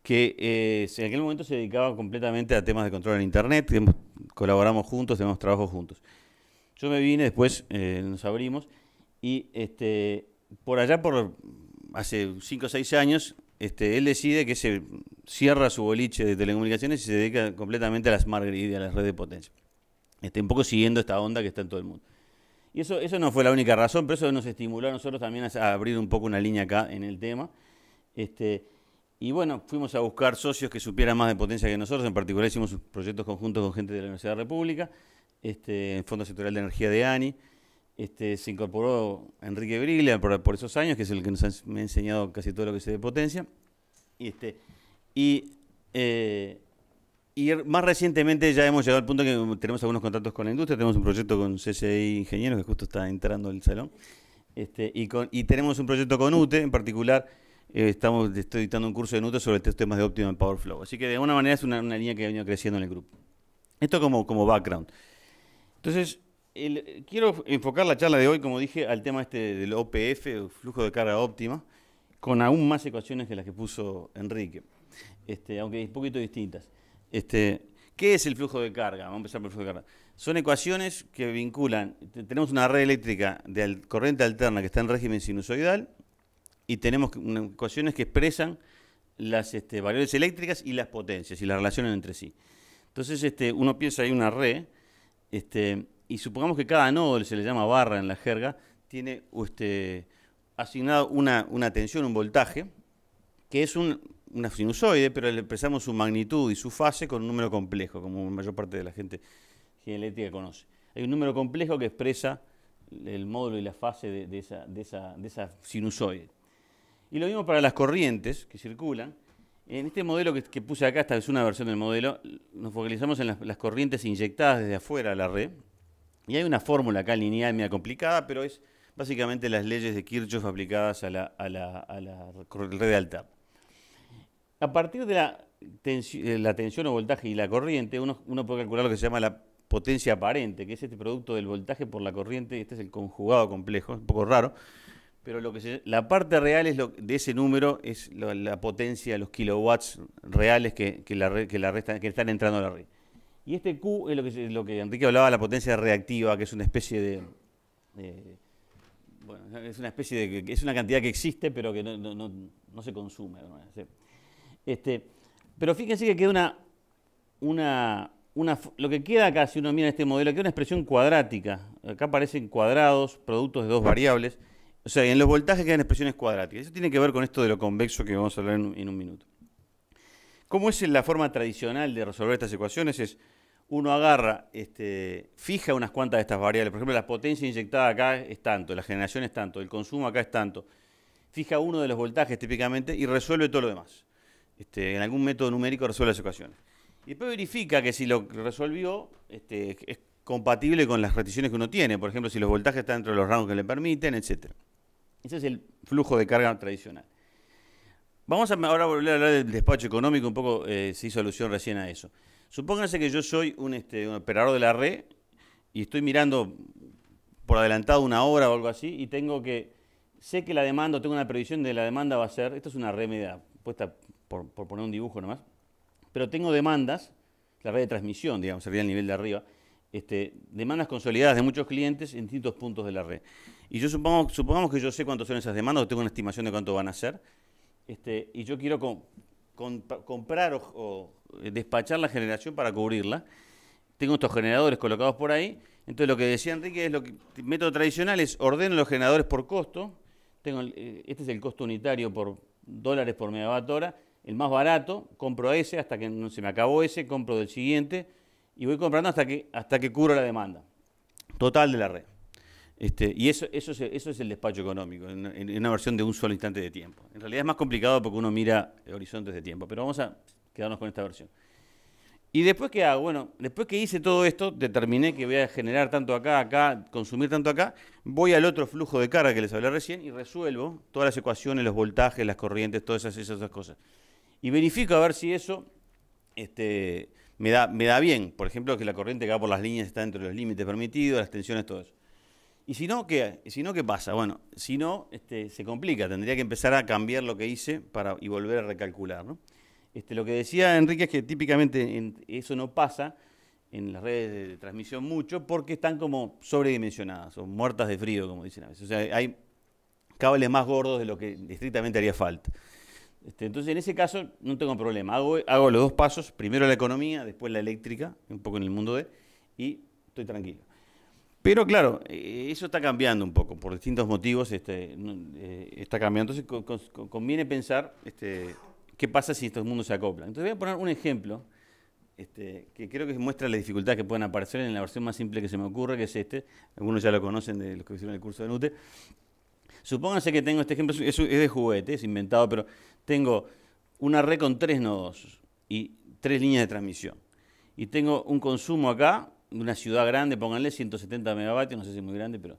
que eh, en aquel momento se dedicaba completamente a temas de control en Internet, colaboramos juntos, tenemos trabajo juntos. Yo me vine, después eh, nos abrimos, y este, por allá, por hace 5 o 6 años, este, él decide que se cierra su boliche de telecomunicaciones y se dedica completamente a las smart grid y a las redes de potencia. Este, un poco siguiendo esta onda que está en todo el mundo. Y eso, no fue la única razón, pero eso nos estimuló a nosotros también a, abrir un poco una línea acá en el tema. Este, y bueno, fuimos a buscar socios que supieran más de potencia que nosotros. En particular hicimos proyectos conjuntos con gente de la Universidad de la República, este, Fondo Sectorial de Energía de ANI. Este, se incorporó Enrique Briglia por, esos años, que es el que nos ha, enseñado casi todo lo que sé de potencia. Y, este, eh, er, más recientemente ya hemos llegado al punto que tenemos algunos contratos con la industria, tenemos un proyecto con CCI Ingenieros, que justo está entrando el salón, este, y, tenemos un proyecto con UTE en particular. Eh, estamos, estoy dictando un curso de UTE sobre estos temas de óptimo en Power Flow. Así que de alguna manera es una, línea que ha venido creciendo en el grupo. Esto como, como background. Entonces, quiero enfocar la charla de hoy, como dije, al tema este del OPF, flujo de carga óptima, con aún más ecuaciones que las que puso Enrique, este, aunque un poquito distintas. Este, ¿Qué es el flujo de carga? Vamos a empezar por el flujo de carga. Son ecuaciones que vinculan, tenemos una red eléctrica de corriente alterna que está en régimen sinusoidal y tenemos ecuaciones que expresan las este, variables eléctricas y las potencias y las relaciones entre sí. Entonces este, uno piensa hay una red y supongamos que cada nodo, se le llama barra en la jerga, tiene este, asignado una, tensión, un voltaje, que es una sinusoide, pero le expresamos su magnitud y su fase con un número complejo, como la mayor parte de la gente genética conoce. Hay un número complejo que expresa el módulo y la fase de, esa, de, sinusoide. Y lo mismo para las corrientes que circulan. En este modelo que, puse acá, esta es una versión del modelo, nos focalizamos en las, las corrientes inyectadas desde afuera a la red, y hay una fórmula acá lineal, media complicada, pero es básicamente las leyes de Kirchhoff aplicadas a la, red la, a A partir de eh, la, tensión, o voltaje y la corriente, uno, puede calcular lo que se llama la potencia aparente, que es este producto del voltaje por la corriente, este es el conjugado complejo, un poco raro, pero la parte real de ese número es la potencia, los kilowatts reales que están entrando a la red. Y este Q es lo que, lo que Enrique hablaba, la potencia reactiva, que es una especie de... bueno, es una especie de... es una cantidad que existe, pero que no, se consume. Este, pero fíjense que queda una, una, Lo que queda acá, si uno mira este modelo, queda una expresión cuadrática. Acá aparecen cuadrados, productos de dos variables. O sea, en los voltajes quedan expresiones cuadráticas. Eso tiene que ver con esto de lo convexo que vamos a hablar en, un minuto. ¿Cómo es la forma tradicional de resolver estas ecuaciones? Es uno agarra, este, fija unas cuantas de estas variables, por ejemplo, la potencia inyectada acá es tanto, la generación es tanto, el consumo acá es tanto, fija uno de los voltajes típicamente y resuelve todo lo demás. Este, en algún método numérico resuelve las ecuaciones. Y después verifica que si lo resolvió este, es compatible con las restricciones que uno tiene, por ejemplo, si los voltajes están dentro de los rangos que le permiten, etc. Ese es el flujo de carga tradicional. Vamos a ahora volver a hablar del despacho económico, un poco eh, se hizo alusión recién a eso. Supónganse que yo soy este, un, operador de la red y estoy mirando por adelantado una hora o algo así y tengo que, sé que la demanda, tengo una previsión de la demanda va a ser, esto es una red media puesta por, poner un dibujo nomás, pero tengo demandas, la red de transmisión, digamos, sería el nivel de arriba, este, demandas consolidadas de muchos clientes en distintos puntos de la red. Y yo supongo, supongamos que yo sé cuántas son esas demandas, o tengo una estimación de cuánto van a ser, este, y yo quiero comprar o, despachar la generación para cubrirla. Tengo estos generadores colocados por ahí. Entonces lo que decía Enrique es lo que método tradicional es ordeno los generadores por costo. Tengo eh, este es el costo unitario por dólares por megavatora hora, el más barato, compro ese hasta que no se me acabó ese, compro del siguiente y voy comprando hasta que hasta que cubra la demanda total de la red. Este, y eso, es, el despacho económico, en, una versión de un solo instante de tiempo. En realidad es más complicado porque uno mira horizontes de tiempo, pero vamos a quedarnos con esta versión. ¿Y después qué hago? Bueno, después que hice todo esto, determiné que voy a generar tanto acá, acá, consumir tanto acá, voy al otro flujo de carga que les hablé recién y resuelvo todas las ecuaciones, los voltajes, las corrientes, todas esas, cosas. Y verifico a ver si eso este, me, da, me da bien. Por ejemplo, que la corriente que va por las líneas está dentro de los límites permitidos, las tensiones, todo eso. Y si no, ¿qué, si no, ¿qué pasa? Bueno, si no, este, se complica, tendría que empezar a cambiar lo que hice para, y volver a recalcular. ¿no? Este, lo que decía Enrique es que típicamente eso no pasa en las redes de, transmisión mucho porque están como sobredimensionadas o muertas de frío, como dicen a veces. O sea, hay cables más gordos de lo que estrictamente haría falta. Este, entonces, en ese caso, no tengo problema. Hago, hago los dos pasos, primero la economía, después la eléctrica, un poco en el mundo de, y estoy tranquilo. Pero claro, eh, eso está cambiando un poco, por distintos motivos este, eh, está cambiando. Entonces conviene pensar este, qué pasa si estos mundos se acoplan. Entonces voy a poner un ejemplo este, que creo que muestra las dificultades que pueden aparecer en la versión más simple que se me ocurre, que es este. Algunos ya lo conocen de los que hicieron el curso de NUTE. Supónganse que tengo este ejemplo, es de juguete, es inventado, pero tengo una red con tres nodos y tres líneas de transmisión. Y tengo un consumo acá una ciudad grande, pónganle 170 megavatios, no sé si es muy grande, pero.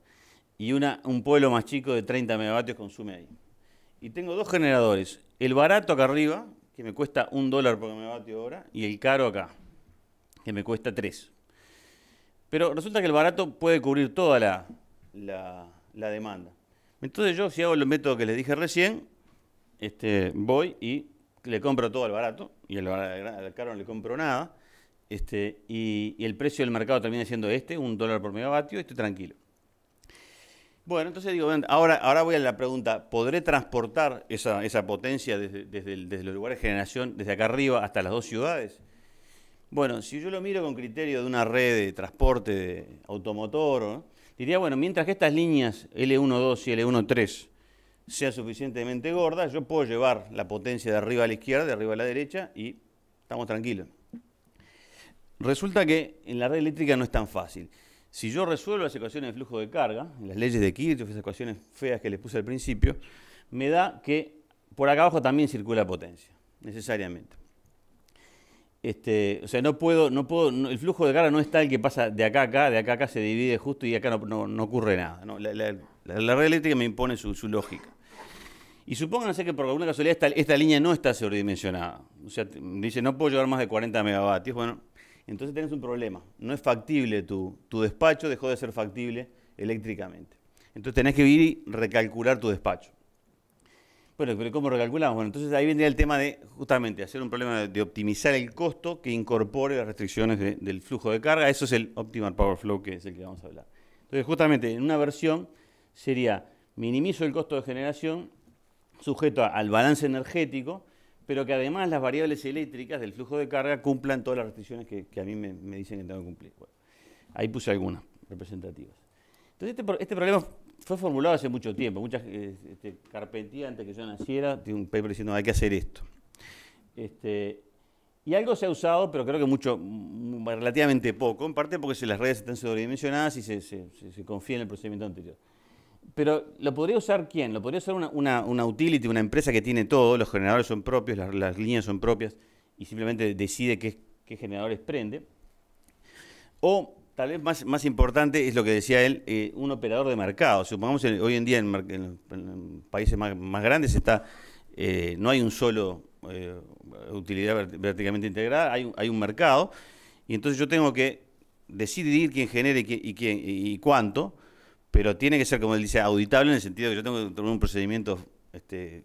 Y una, un pueblo más chico de 30 megavatios consume ahí. Y tengo dos generadores. El barato acá arriba, que me cuesta un dólar por megavatio hora, y el caro acá, que me cuesta tres. Pero resulta que el barato puede cubrir toda la, demanda. Entonces yo, si hago el método que les dije recién, este, voy y le compro todo al barato, y el al caro no le compro nada. Este, y, el precio del mercado termina siendo este, un dólar por megavatio, estoy tranquilo. Bueno, entonces digo, ahora, ahora voy a la pregunta, ¿podré transportar esa, potencia desde, desde, los lugares de generación, desde acá arriba hasta las dos ciudades? Bueno, si yo lo miro con criterio de una red de transporte de automotor, diría, bueno, mientras que estas líneas L1.2 y L1.3 sean suficientemente gordas, yo puedo llevar la potencia de arriba a la izquierda, de arriba a la derecha y estamos tranquilos. Resulta que en la red eléctrica no es tan fácil. Si yo resuelvo las ecuaciones de flujo de carga, las leyes de Kirchhoff, esas ecuaciones feas que les puse al principio, me da que por acá abajo también circula potencia, necesariamente. Este, o sea, no puedo, no puedo, el flujo de carga no es tal que pasa de acá a acá, de acá a acá se divide justo y acá no, ocurre nada. La, red eléctrica me impone su, lógica. Y supónganse que por alguna casualidad esta, esta línea no está sobredimensionada. O sea, dice, no puedo llevar más de 40 megavatios. Bueno, entonces tenés un problema. No es factible tu, despacho, dejó de ser factible eléctricamente. Entonces tenés que ir y recalcular tu despacho. Bueno, pero ¿cómo recalculamos? Bueno, entonces ahí vendría el tema de justamente hacer un problema de, optimizar el costo que incorpore las restricciones del flujo de carga. Eso es el Optimal Power Flow, que es el que vamos a hablar. Entonces, justamente en una versión sería minimizo el costo de generación sujeto al balance energético pero que además las variables eléctricas del flujo de carga cumplan todas las restricciones que, a mí me, dicen que tengo que cumplir. ahí puse algunas representativas. Entonces, este, este, problema fue formulado hace mucho tiempo. Muchas, eh, este, antes que yo naciera, tiene un paper diciendo hay que hacer esto. Este, y algo se ha usado, pero creo que mucho, relativamente poco, en parte porque las redes están sobredimensionadas y se confía en el procedimiento anterior. Pero ¿lo podría usar quién? ¿Lo podría usar una, utility, una empresa que tiene todo? Los generadores son propios, las, líneas son propias y simplemente decide qué, generadores prende. O tal vez más, importante es lo que decía él, eh, un operador de mercado. Supongamos que hoy en día en, países más, grandes eh, no hay un solo eh, utilidad prácticamente integrada, hay, un mercado. Y entonces yo tengo que decidir quién genere y, quién, y cuánto pero tiene que ser, como él dice, auditable en el sentido que yo tengo que tomar un procedimiento este, eh,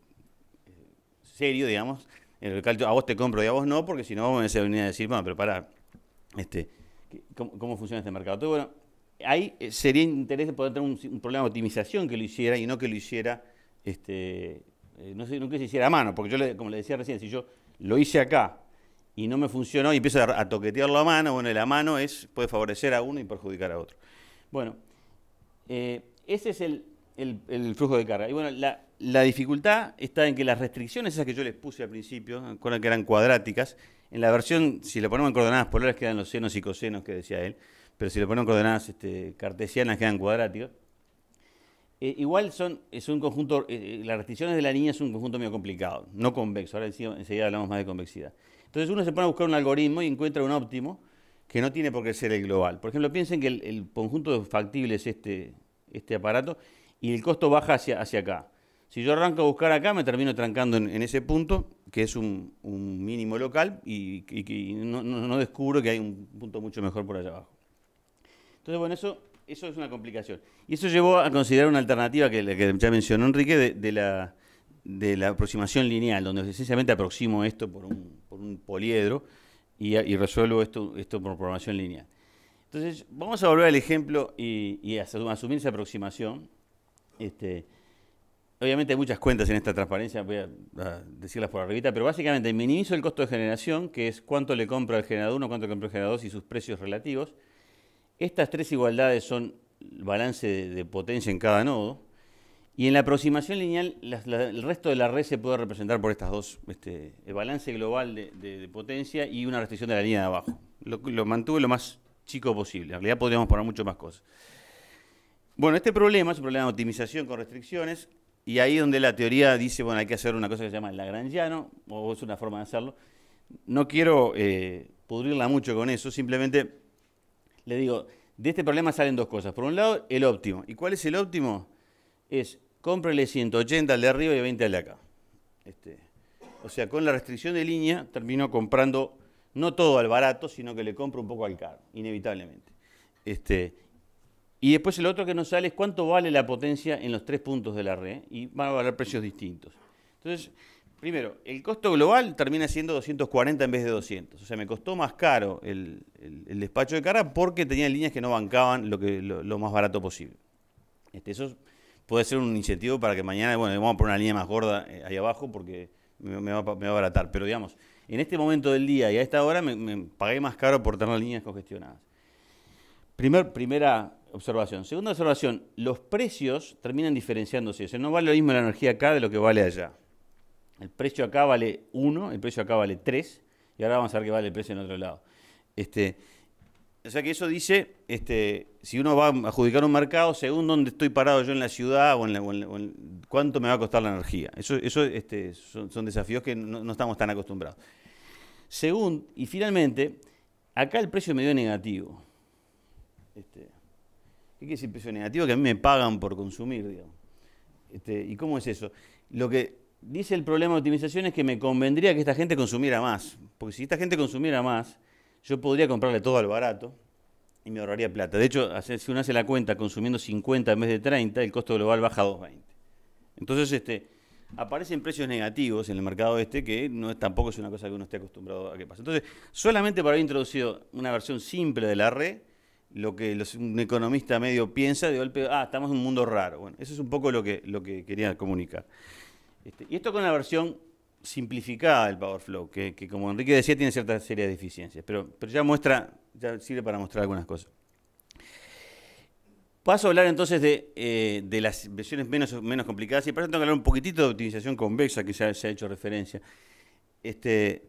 serio, digamos, en el cual a vos te compro y a vos no, porque si no, vos me a venir a decir, bueno, pero este, ¿cómo, funciona este mercado? Entonces, bueno, ahí eh, sería interés poder tener un, problema de optimización que lo hiciera y no que lo hiciera, este, eh, no, sé, no que se hiciera a mano, porque yo, como le decía recién, si yo lo hice acá y no me funcionó y empiezo a, toquetearlo a mano, bueno, la mano es, puede favorecer a uno y perjudicar a otro. Bueno, eh, ese es el, flujo de carga. Y bueno, la, dificultad está en que las restricciones, esas que yo les puse al principio, que eran cuadráticas, en la versión, si le ponemos en coordenadas polares quedan los senos y cosenos que decía él, pero si le ponemos en coordenadas este, cartesianas quedan cuadráticos, eh, igual son, es un conjunto, eh, las restricciones de la línea es un conjunto medio complicado, no convexo, ahora enseguida hablamos más de convexidad. Entonces uno se pone a buscar un algoritmo y encuentra un óptimo, que no tiene por qué ser el global. Por ejemplo, piensen que el, conjunto factible es este, este aparato y el costo baja hacia, hacia acá. Si yo arranco a buscar acá, me termino trancando en, ese punto, que es un, mínimo local, y, no, descubro que hay un punto mucho mejor por allá abajo. Entonces, bueno, eso, eso es una complicación. Y eso llevó a considerar una alternativa que, ya mencionó Enrique, de, la, aproximación lineal, donde esencialmente aproximo esto por un, por un poliedro, y, resuelvo esto, esto por programación lineal. Entonces, vamos a volver al ejemplo y, a asumir esa aproximación. Este, obviamente hay muchas cuentas en esta transparencia, voy a, decirlas por arribita, pero básicamente minimizo el costo de generación, que es cuánto le compro al generador 1, cuánto le compro al generador 2 y sus precios relativos. Estas tres igualdades son balance de potencia en cada nodo. Y en la aproximación lineal, el resto de la red se puede representar por estas dos, este, el balance global de, potencia y una restricción de la línea de abajo. Lo, mantuve lo más chico posible. En realidad podríamos poner mucho más cosas. Bueno, este problema es un problema de optimización con restricciones y ahí donde la teoría dice, bueno, hay que hacer una cosa que se llama el lagrangiano, o es una forma de hacerlo. No quiero eh, pudrirla mucho con eso, simplemente le digo, de este problema salen dos cosas. Por un lado, el óptimo. ¿Y cuál es el óptimo? Es cómprele 180 al de arriba y 20 al de acá. Este, o sea, con la restricción de línea terminó comprando no todo al barato, sino que le compro un poco al caro, inevitablemente. Este, y después el otro que nos sale es cuánto vale la potencia en los tres puntos de la red ¿eh? y van a valer precios distintos. Entonces, primero, el costo global termina siendo 240 en vez de 200. O sea, me costó más caro el, despacho de cara porque tenía líneas que no bancaban lo, más barato posible. Este, eso puede ser un incentivo para que mañana, bueno, vamos a poner una línea más gorda eh, ahí abajo porque me, va, a abaratar. Pero digamos, en este momento del día y a esta hora me, pagué más caro por tener las líneas congestionadas. Primer, primera observación. Segunda observación, los precios terminan diferenciándose. O sea, no vale lo mismo la energía acá de lo que vale allá. El precio acá vale 1, el precio acá vale 3, y ahora vamos a ver qué vale el precio en otro lado. Este, o sea que eso dice, este, si uno va a adjudicar un mercado, según dónde estoy parado yo en la ciudad o en, cuánto me va a costar la energía. Eso, este, son, desafíos que no, estamos tan acostumbrados. Según, y finalmente, acá el precio medio negativo. Este, ¿Qué quiere decir precio negativo? Que a mí me pagan por consumir, digamos. Este, ¿Y cómo es eso? Lo que dice el problema de optimización es que me convendría que esta gente consumiera más. Porque si esta gente consumiera más, yo podría comprarle todo al barato y me ahorraría plata. De hecho, si uno hace la cuenta consumiendo 50 en vez de 30, el costo global baja a 2,20. Entonces, este, aparecen precios negativos en el mercado este que no es, tampoco es una cosa que uno esté acostumbrado a que pase. Entonces, solamente para haber introducido una versión simple de la red, lo que un economista medio piensa, de golpe, ah, estamos en un mundo raro. Bueno, eso es un poco lo que, quería comunicar. Este, y esto con la versión simplificada el Power Flow, que, como Enrique decía tiene cierta serie de deficiencias, pero, pero ya muestra, ya sirve para mostrar algunas cosas. Paso a hablar entonces de, eh, las versiones menos, menos complicadas y para eso tengo que hablar un poquitito de optimización convexa que ya ha, se ha hecho referencia. Este,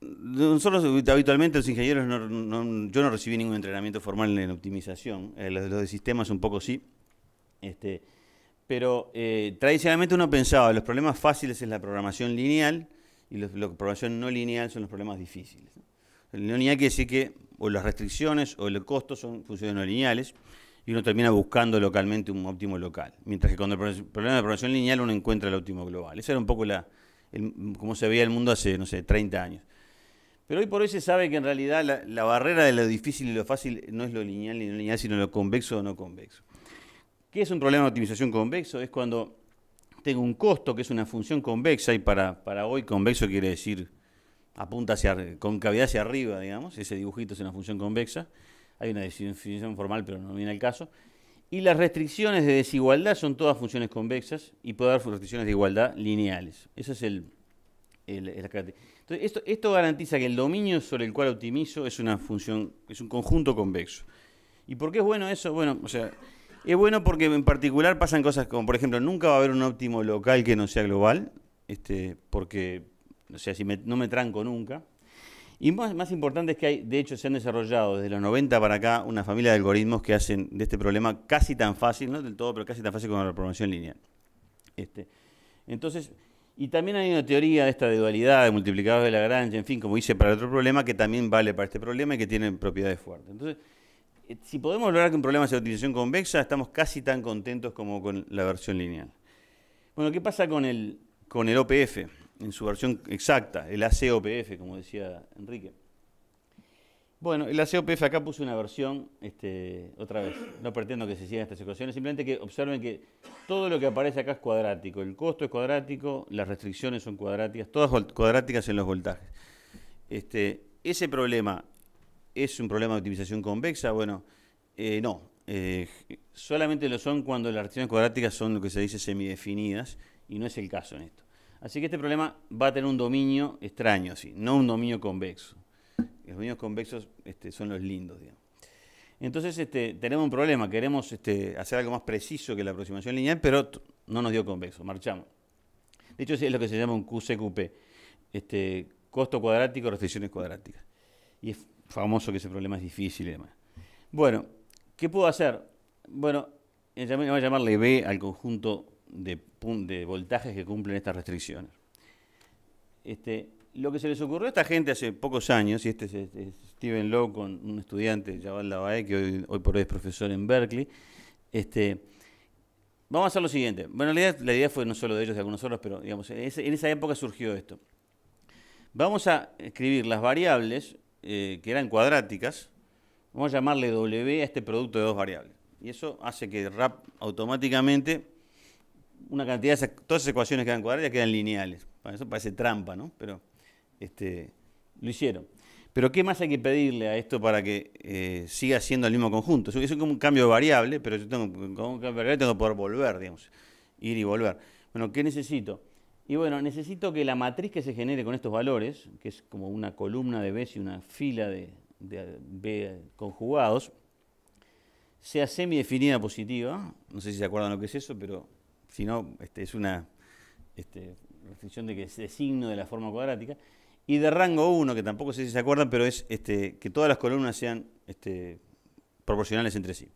nosotros habitualmente los ingenieros, no, yo no recibí ningún entrenamiento formal en optimización, eh, los, de sistemas un poco sí. Este, pero eh, tradicionalmente uno pensaba, los problemas fáciles es la programación lineal y la programación no lineal son los problemas difíciles. La no lineal quiere decir que o las restricciones o el costo son funciones no lineales y uno termina buscando localmente un óptimo local. Mientras que cuando el problema de programación lineal uno encuentra el óptimo global. Ese era un poco la, cómo se veía el mundo hace, no sé, 30 años. Pero hoy por hoy se sabe que en realidad la, barrera de lo difícil y lo fácil no es lo lineal ni no lineal, sino lo convexo o no convexo. ¿Qué es un problema de optimización convexo? Es cuando tengo un costo que es una función convexa y para, para hoy convexo quiere decir apunta hacia concavidad hacia arriba, digamos, ese dibujito es una función convexa, hay una definición formal pero no viene al caso, y las restricciones de desigualdad son todas funciones convexas y puede haber restricciones de igualdad lineales. Eso es el, el, Entonces, esto, esto garantiza que el dominio sobre el cual optimizo es una función, es un conjunto convexo. ¿Y por qué es bueno eso? Bueno, o sea, es bueno porque en particular pasan cosas como, por ejemplo, nunca va a haber un óptimo local que no sea global, este, porque, o sea, si no me tranco nunca. Y más, más importante es que hay, de hecho, se han desarrollado desde los 90 para acá una familia de algoritmos que hacen de este problema casi tan fácil, no del todo, pero casi tan fácil como la programación lineal. Este, entonces, y también hay una teoría de esta de dualidad, de multiplicadores de Lagrange, en fin, como hice para el otro problema, que también vale para este problema y que tiene propiedades fuertes. Entonces, eh, si podemos lograr que un problema sea utilización convexa, estamos casi tan contentos como con la versión lineal. Bueno, ¿qué pasa con el, con el OPF en su versión exacta? El ACOPF, como decía Enrique. Bueno, el ACOPF acá puse una versión, este, otra vez, no pretendo que se sigan estas ecuaciones, simplemente que observen que todo lo que aparece acá es cuadrático, el costo es cuadrático, las restricciones son cuadráticas, todas cuadráticas en los voltajes. Este, ese problema ¿Es un problema de optimización convexa? Bueno, eh, no. Eh, solamente lo son cuando las restricciones cuadráticas son lo que se dice semidefinidas y no es el caso en esto. Así que este problema va a tener un dominio extraño, no un dominio convexo. Los dominios convexos este, son los lindos, digamos. Entonces este, tenemos un problema, queremos este, hacer algo más preciso que la aproximación lineal, pero no nos dio convexo, marchamos. De hecho, es lo que se llama un QCQP, costo cuadrático, restricciones cuadráticas. Y es famoso que ese problema es difícil y demás. Bueno, ¿qué puedo hacer? Bueno, voy a llamarle B al conjunto de, voltajes que cumplen estas restricciones. Este, lo que se les ocurrió a esta gente hace pocos años, y este es, Steven Lowe con un estudiante, Jabal Lavae, que hoy, por hoy es profesor en Berkeley, este, vamos a hacer lo siguiente. Bueno, la idea, la idea fue no solo de ellos, de algunos otros, pero digamos, en esa época surgió esto. Vamos a escribir las variables eh, que eran cuadráticas, vamos a llamarle W a este producto de dos variables. Y eso hace que RAP automáticamente, una cantidad de todas esas ecuaciones que eran cuadráticas quedan lineales. Para eso parece trampa, ¿no? Pero este, lo hicieron. Pero ¿qué más hay que pedirle a esto para que eh, siga siendo el mismo conjunto? Eso es como un cambio de variable, pero yo tengo, tengo que poder volver, digamos, ir y volver. Bueno, ¿qué necesito? Y bueno, necesito que la matriz que se genere con estos valores, que es como una columna de b y una fila de, B conjugados, sea semidefinida positiva. No sé si se acuerdan lo que es eso, pero si no, este, es una este, restricción de que es de signo de la forma cuadrática. Y de rango 1, que tampoco sé si se acuerdan, pero es este, que todas las columnas sean proporcionales entre sí.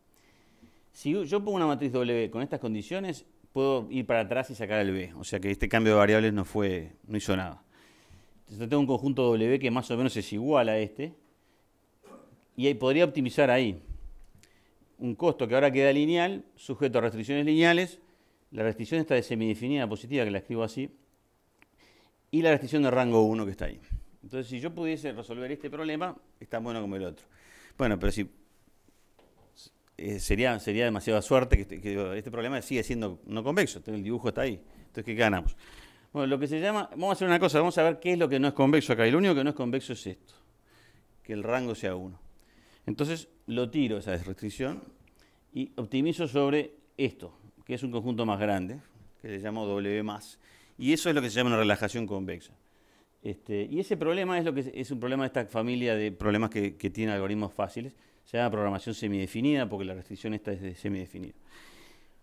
Si yo pongo una matriz W con estas condiciones, puedo ir para atrás y sacar el B. O sea que este cambio de variables no, fue, no hizo nada. Entonces tengo un conjunto W que más o menos es igual a este. Y ahí podría optimizar ahí. Un costo que ahora queda lineal, sujeto a restricciones lineales. La restricción está de semidefinida positiva, que la escribo así. Y la restricción de rango 1 que está ahí. Entonces, si yo pudiese resolver este problema, es tan bueno como el otro. Bueno, pero si eh, sería, demasiada suerte que, este problema sigue siendo no convexo. el dibujo está ahí. Entonces, ¿qué ganamos? Bueno, lo que se llama, vamos a hacer una cosa, vamos a ver qué es lo que no es convexo acá. Y lo único que no es convexo es esto, que el rango sea 1. Entonces lo tiro esa restricción y optimizo sobre esto, que es un conjunto más grande, que le llamo W más. Y eso es lo que se llama una relajación convexa. Este, y ese problema es, lo que es, un problema de esta familia de problemas que, que tienen algoritmos fáciles, se llama programación semidefinida porque la restricción esta es de semidefinida.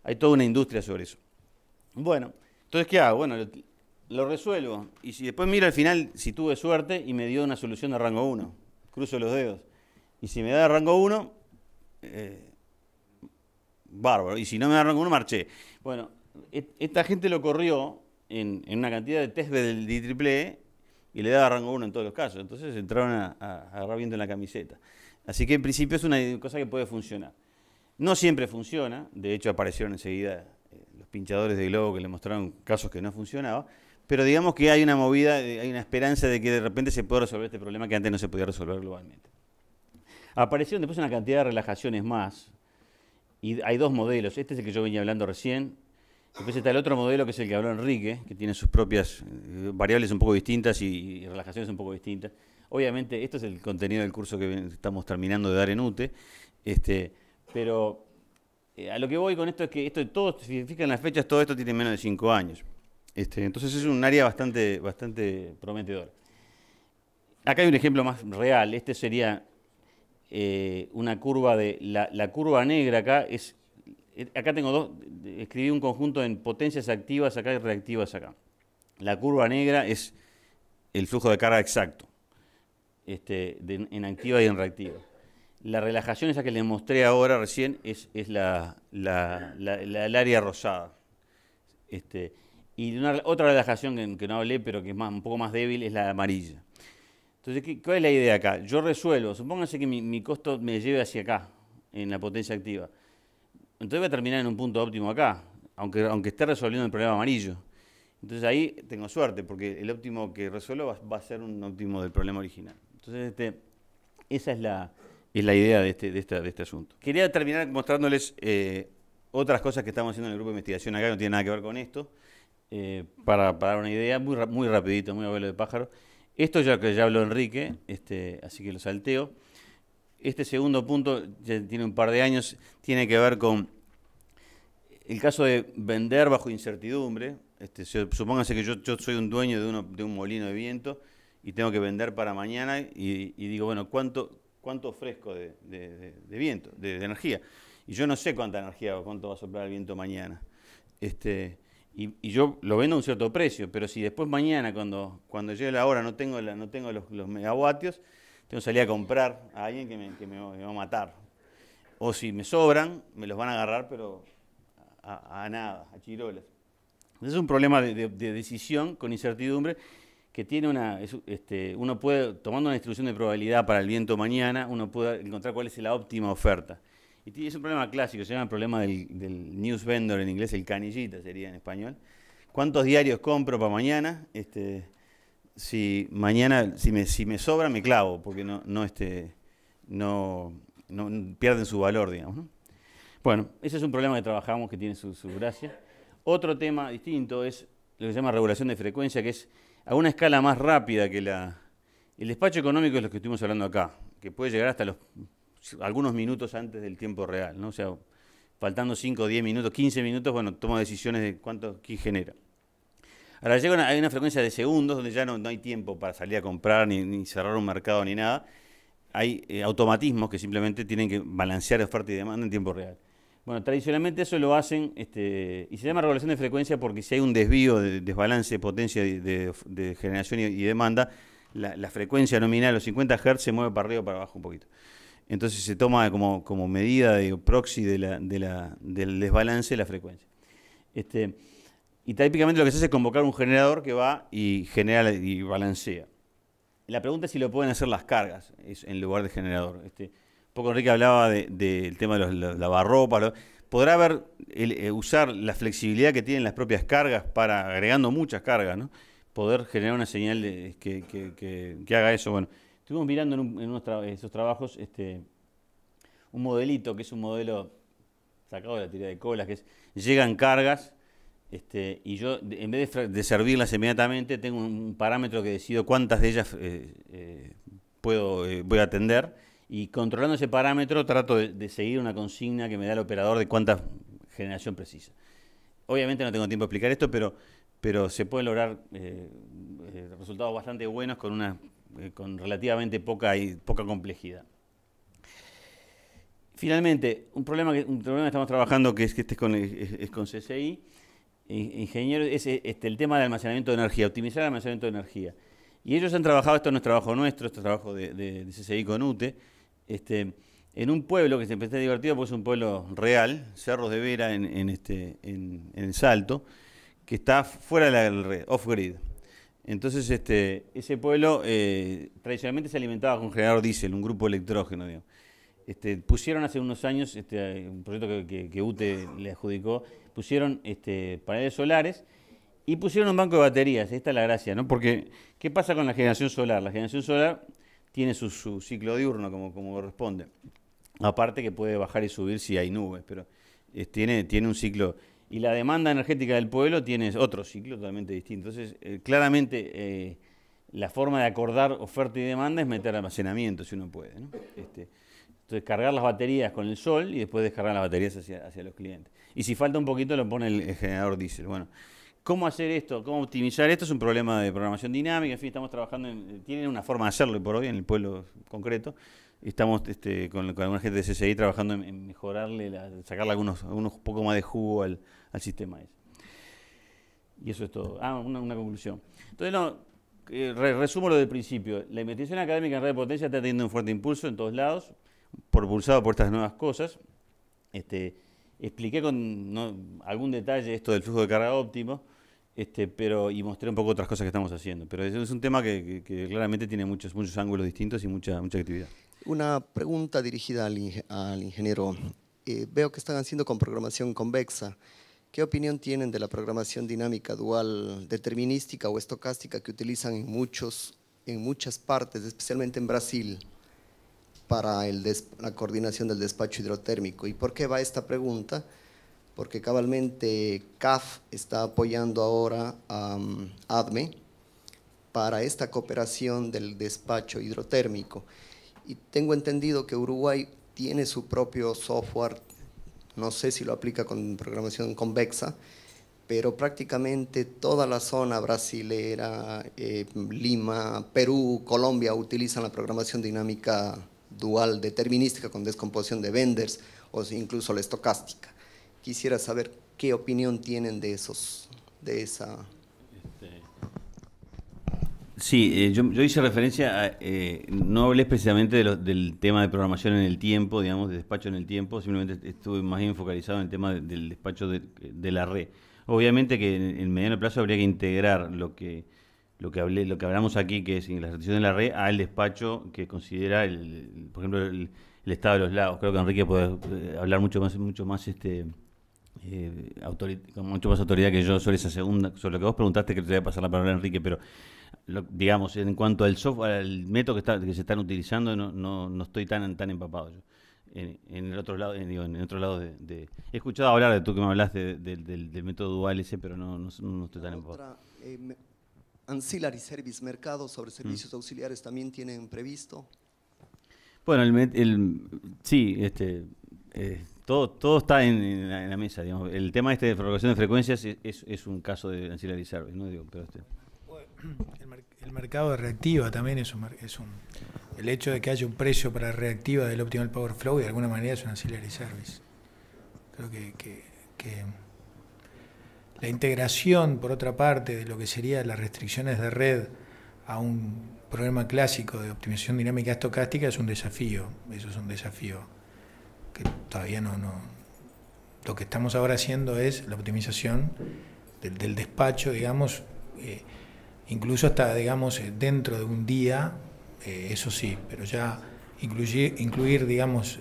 Hay toda una industria sobre eso. Bueno, entonces, ¿qué hago? Bueno, lo, resuelvo. Y si después miro al final, si tuve suerte y me dio una solución de rango 1, cruzo los dedos. Y si me da rango 1, eh, bárbaro. Y si no me da rango 1, marché. Bueno, e, esta gente lo corrió en, una cantidad de test del D e y le daba rango 1 en todos los casos. Entonces entraron a, a, a agarrar viento en la camiseta. Así que en principio es una cosa que puede funcionar. No siempre funciona, de hecho aparecieron enseguida eh, los pinchadores de globo que le mostraron casos que no funcionaban, pero digamos que hay una movida, eh, hay una esperanza de que de repente se pueda resolver este problema que antes no se podía resolver globalmente. Aparecieron después una cantidad de relajaciones más, y hay dos modelos, este es el que yo venía hablando recién, después está el otro modelo que es el que habló Enrique, que tiene sus propias eh, variables un poco distintas y relajaciones un poco distintas, Obviamente, esto es el contenido del curso que estamos terminando de dar en UTE, este, pero eh, a lo que voy con esto es que esto, todo, si fijan las fechas, todo esto tiene menos de 5 años. Este, entonces es un área bastante, bastante prometedora. Acá hay un ejemplo más real. Este sería eh, una curva de. La, la, curva negra acá es. Eh, acá tengo dos. Escribí un conjunto en potencias activas acá y reactivas acá. La curva negra es el flujo de carga exacto. Este, en activa y en reactiva. La relajación esa que les mostré ahora recién es, la, el área rosada. Este, y otra relajación que, no hablé, pero que es un poco más débil, es la amarilla. Entonces, ¿cuál es la idea acá? Yo resuelvo, supónganse que mi, costo me lleve hacia acá, en la potencia activa. Entonces voy a terminar en un punto óptimo acá, aunque, esté resolviendo el problema amarillo. Entonces ahí tengo suerte, porque el óptimo que resuelvo va a ser un óptimo del problema original. Entonces, este, esa es la, es la idea de este, este asunto. Quería terminar mostrándoles eh, otras cosas que estamos haciendo en el grupo de investigación acá, que no tiene nada que ver con esto, eh, para, dar una idea, muy, muy rapidito, muy abuelo de pájaro. Esto ya que ya habló Enrique, este, así que lo salteo. Este segundo punto, ya tiene un par de años, tiene que ver con el caso de vender bajo incertidumbre. Este, que yo, yo soy un dueño de, uno, de un molino de viento y tengo que vender para mañana y, digo, bueno, ¿cuánto, cuánto ofrezco de, viento, de, energía? Y yo no sé cuánta energía o cuánto va a soplar el viento mañana. Este, y, yo lo vendo a un cierto precio, pero si después mañana, cuando, cuando llegue la hora, no tengo, la, no tengo los, los, megavatios, tengo que salir a comprar a alguien que me, va a matar. O si me sobran, me los van a agarrar, pero a, nada, a chiroles. Entonces es un problema de, decisión con incertidumbre que tiene una, este, uno puede, tomando una distribución de probabilidad para el viento mañana, uno puede encontrar cuál es la óptima oferta. Y es un problema clásico, se llama el problema del, news vendor en inglés, el canillita sería en español. ¿Cuántos diarios compro para mañana? Este, si mañana, si me, si me sobra, me clavo, porque no, no, este, no, pierden su valor, digamos. Bueno, ese es un problema que trabajamos que tiene su gracia. Otro tema distinto es lo que se llama regulación de frecuencia, que es a una escala más rápida que la... El despacho económico es lo que estuvimos hablando acá, que puede llegar hasta los algunos minutos antes del tiempo real, ¿no? O sea, faltando 5, 10 minutos, 15 minutos, bueno, toma decisiones de cuánto, qué genera. Ahora llega una, hay una frecuencia de segundos donde ya no, hay tiempo para salir a comprar, ni, cerrar un mercado, ni nada. Hay eh, automatismos que simplemente tienen que balancear oferta y demanda en tiempo real. Bueno, tradicionalmente eso lo hacen, este, y se llama regulación de frecuencia porque si hay un desvío, de, desbalance de potencia de, generación y, demanda, la, frecuencia nominal, los 50 Hz, se mueve para arriba o para abajo un poquito. Entonces se toma como, medida de proxy del desbalance la frecuencia. Este, y típicamente lo que se hace es convocar un generador que va y genera y balancea. La pregunta es si lo pueden hacer las cargas en lugar de generador. Este, poco Enrique hablaba del tema de los, ropa. ¿Podrá haber eh, usar la flexibilidad que tienen las propias cargas para, agregando muchas cargas, poder generar una señal que, haga eso? Bueno, estuvimos mirando en, esos trabajos este, un modelito que es un modelo sacado de la teoría de colas, que es llegan cargas este, y yo en vez de, servirlas inmediatamente tengo un, parámetro que decido cuántas de ellas eh, eh, puedo, voy a atender y controlando ese parámetro trato de, seguir una consigna que me da el operador de cuánta generación precisa. Obviamente no tengo tiempo de explicar esto, pero, pero se pueden lograr eh, eh, resultados bastante buenos con, una, eh, con relativamente poca, y poca complejidad. Finalmente, un problema que, un problema estamos trabajando, que es que este es con, CCI, ingeniero, es este, el tema del almacenamiento de energía, optimizar el almacenamiento de energía. Y ellos han trabajado, esto no es trabajo nuestro, esto es trabajo de CCI con UTE, este, en un pueblo que se empezó a divertir, porque es un pueblo real, Cerros de Vera este, en, el Salto, que está fuera de la red, off-grid. Entonces, este, ese pueblo eh, tradicionalmente se alimentaba con generador diésel, un grupo electrógeno, digamos. Este, pusieron hace unos años, este, un proyecto que, UTE le adjudicó, pusieron este, paneles solares y pusieron un banco de baterías. Esta es la gracia, ¿no? Porque, ¿qué pasa con la generación solar? La generación solar tiene su, ciclo diurno como, corresponde. Aparte que puede bajar y subir si hay nubes, pero eh, tiene, un ciclo. Y la demanda energética del pueblo tiene otro ciclo totalmente distinto. Entonces, eh, claramente eh, la forma de acordar oferta y demanda es meter almacenamiento, si uno puede. ¿no? Este, entonces, cargar las baterías con el sol y después descargar las baterías hacia, los clientes. Y si falta un poquito, lo pone el, el generador diésel. Bueno, ¿Cómo hacer esto? ¿Cómo optimizar esto? Es un problema de programación dinámica, en fin, estamos trabajando, en, eh, tienen una forma de hacerlo por hoy en el pueblo concreto. Estamos este, con, alguna gente de CCI trabajando en, mejorarle, sacarle algunos, poco más de jugo al, sistema Y eso es todo. Ah, una, conclusión. Entonces, eh, resumo lo del principio. La investigación académica en red de potencia está teniendo un fuerte impulso en todos lados, propulsado por estas nuevas cosas. Este, expliqué con algún detalle esto del flujo de carga óptimo, este, pero, y mostré un poco otras cosas que estamos haciendo. Pero es, es un tema que, claramente tiene muchos, muchos ángulos distintos y mucha, mucha actividad. Una pregunta dirigida al, ingeniero. Eh, veo que están haciendo con programación convexa. ¿Qué opinión tienen de la programación dinámica dual determinística o estocástica que utilizan en, muchos, en muchas partes, especialmente en Brasil? para la coordinación del despacho hidrotérmico. ¿Y por qué va esta pregunta? Porque cabalmente CAF está apoyando ahora a um, ADME para esta cooperación del despacho hidrotérmico. Y tengo entendido que Uruguay tiene su propio software, no sé si lo aplica con programación convexa, pero prácticamente toda la zona brasilera, eh, Lima, Perú, Colombia utilizan la programación dinámica dual determinística con descomposición de vendors, o incluso la estocástica. Quisiera saber qué opinión tienen de esos, de esa. Este, sí, eh, yo, hice referencia, eh, no hablé precisamente del tema de programación en el tiempo, digamos, de despacho en el tiempo, simplemente estuve más bien focalizado en el tema del despacho de, la red. Obviamente que en, en mediano plazo habría que integrar lo que lo que hablé, lo que hablamos aquí, que es en la restricción de la red, al despacho que considera el, por ejemplo, el, estado de los lados. Creo que Enrique puede eh, hablar mucho más, mucho más este eh, con mucho más autoridad que yo sobre esa segunda, sobre lo que vos preguntaste, que te voy a pasar la palabra a Enrique, pero digamos, en cuanto al software, al método que, que se están utilizando, no, no, estoy tan, tan empapado yo. En, el otro lado, eh, digo, en otro lado de, He escuchado hablar de tú que me hablaste del, método dual ese, pero no, no, estoy tan empapado. Eh, Ancillary Service Mercado sobre mm. servicios auxiliares también tienen previsto. Bueno, el, sí, este, eh, todo, todo está en, la, mesa. El tema este de fabricación de frecuencias es, un caso de ancillary service, ¿no? Digo, pero este. *clears throat* el, mercado de reactiva también es un, es un, El hecho de que haya un precio para reactiva del Optimal Power Flow de alguna manera es un ancillary service. Creo que la integración, por otra parte, de lo que serían las restricciones de red a un problema clásico de optimización dinámica estocástica es un desafío. Eso es un desafío que todavía no, no. Lo que estamos ahora haciendo es la optimización del, despacho, digamos, eh, incluso hasta, digamos, eh, dentro de un día, eh, eso sí, pero ya incluir, incluir digamos,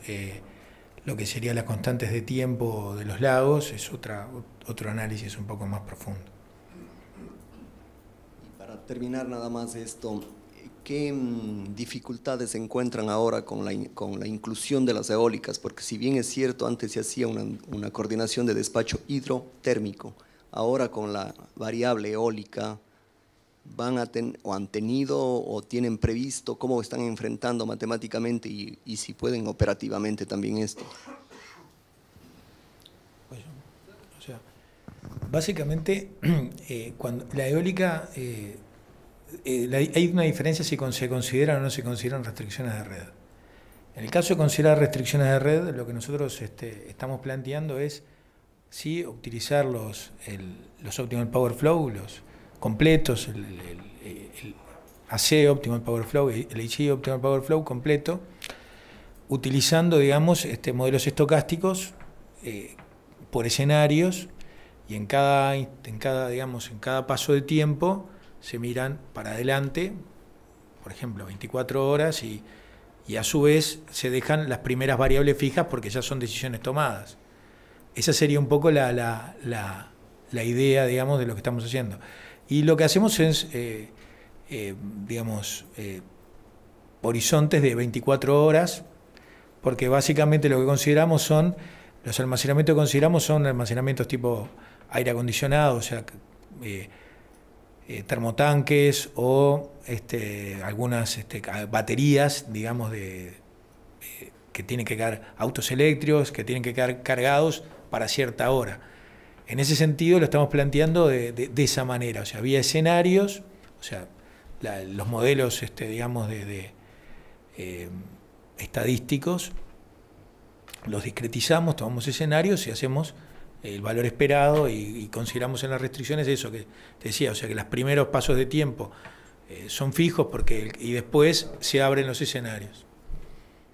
lo que serían las constantes de tiempo de los lagos es otra otro análisis un poco más profundo. Y para terminar nada más esto, ¿qué mm, dificultades se encuentran ahora con la, con la inclusión de las eólicas? Porque si bien es cierto, antes se hacía una, una coordinación de despacho hidrotérmico, ahora con la variable eólica, van a ten, o han tenido o tienen previsto, cómo están enfrentando matemáticamente y, y si pueden operativamente también esto. Básicamente, *clears throat* eh, la eólica, eh, eh, hay una diferencia si se consideran o no se consideran restricciones de red. En el caso de considerar restricciones de red, lo que nosotros este, estamos planteando es sí utilizar los, Optimal Power Flow, los completos, el, AC Optimal Power Flow, el IC Optimal Power Flow completo, utilizando, digamos, este, modelos estocásticos por escenarios y en cada, en cada, digamos, en cada paso de tiempo se miran para adelante, por ejemplo, 24 horas y, a su vez se dejan las primeras variables fijas porque ya son decisiones tomadas. Esa sería un poco la, idea, digamos, de lo que estamos haciendo. Y lo que hacemos es, eh, eh, digamos, eh, horizontes de 24 horas, porque básicamente lo que consideramos son, los almacenamientos que consideramos son almacenamientos tipo aire acondicionado, o sea, eh, eh, termotanques o este, algunas este, baterías, digamos, de, eh, que tienen que quedar, autos eléctricos, que tienen que quedar cargados para cierta hora. En ese sentido lo estamos planteando de, esa manera, o sea, había escenarios, o sea, los modelos, este, digamos, de, estadísticos, los discretizamos, tomamos escenarios y hacemos el valor esperado y, consideramos en las restricciones eso que te decía, o sea que los primeros pasos de tiempo eh, son fijos porque y después se abren los escenarios.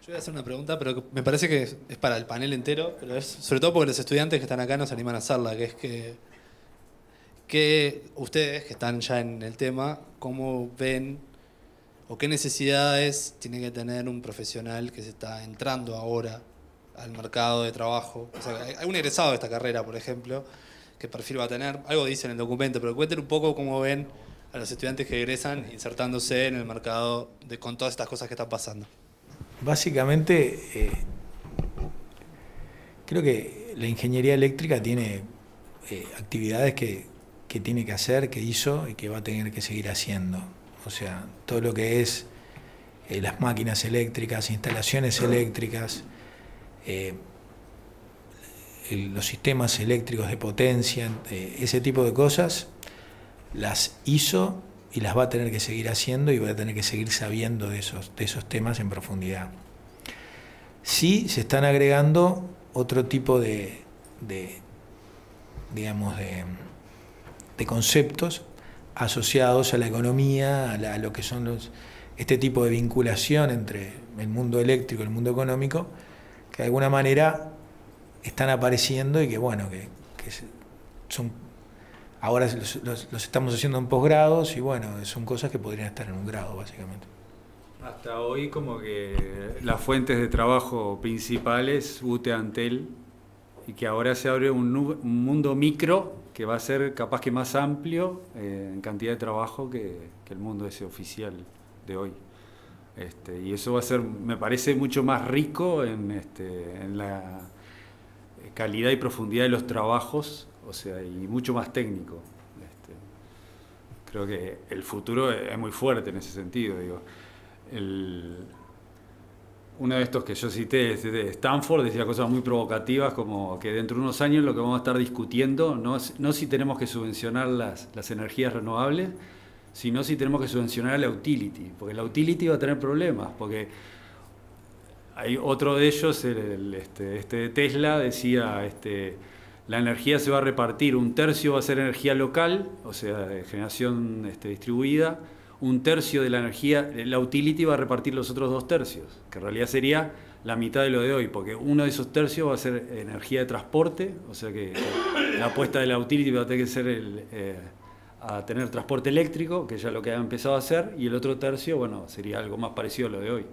Yo voy a hacer una pregunta, pero me parece que es para el panel entero, pero es sobre todo porque los estudiantes que están acá nos animan a hacerla, que es que, que ustedes que están ya en el tema, ¿cómo ven o qué necesidades tiene que tener un profesional que se está entrando ahora al mercado de trabajo. O hay un egresado de esta carrera, por ejemplo, que perfil va a tener. Algo dice en el documento, pero cuéntenle un poco cómo ven a los estudiantes que egresan insertándose en el mercado de, con todas estas cosas que están pasando. Básicamente, eh, creo que la ingeniería eléctrica tiene eh, actividades que, tiene que hacer, que hizo y que va a tener que seguir haciendo. O sea, todo lo que es eh, las máquinas eléctricas, instalaciones eléctricas, eh, los sistemas eléctricos de potencia, eh, ese tipo de cosas, las hizo y las va a tener que seguir haciendo y va a tener que seguir sabiendo de esos, temas en profundidad. Sí se están agregando otro tipo de, digamos, de, conceptos asociados a la economía, a, lo que son los, este tipo de vinculación entre el mundo eléctrico y el mundo económico, que de alguna manera están apareciendo y que bueno, que, son ahora los, estamos haciendo en posgrados y bueno, son cosas que podrían estar en un grado básicamente. Hasta hoy como que las fuentes de trabajo principales, UTE Antel, y que ahora se abre un, mundo micro que va a ser capaz que más amplio eh, en cantidad de trabajo que el mundo ese oficial de hoy. Este, y eso va a ser, me parece, mucho más rico este, en, la calidad y profundidad de los trabajos, o sea, y mucho más técnico. Este. creo que el futuro es muy fuerte en ese sentido, digo. uno de estos que yo cité de Stanford decía cosas muy provocativas como que dentro de unos años lo que vamos a estar discutiendo no, no si tenemos que subvencionar las energías renovables, sino si tenemos que subvencionar a la utility, porque la utility va a tener problemas, porque hay otro de ellos, este, este Tesla, decía, este, la energía se va a repartir, un tercio va a ser energía local, o sea, generación este, distribuida, un tercio de la energía, la utility va a repartir los otros dos tercios, que en realidad sería la mitad de lo de hoy, porque uno de esos tercios va a ser energía de transporte, o sea que la apuesta de la utility va a tener que ser el, eh, a tener transporte eléctrico, que ya lo que ha empezado a hacer, y el otro tercio, bueno, sería algo más parecido a lo de hoy.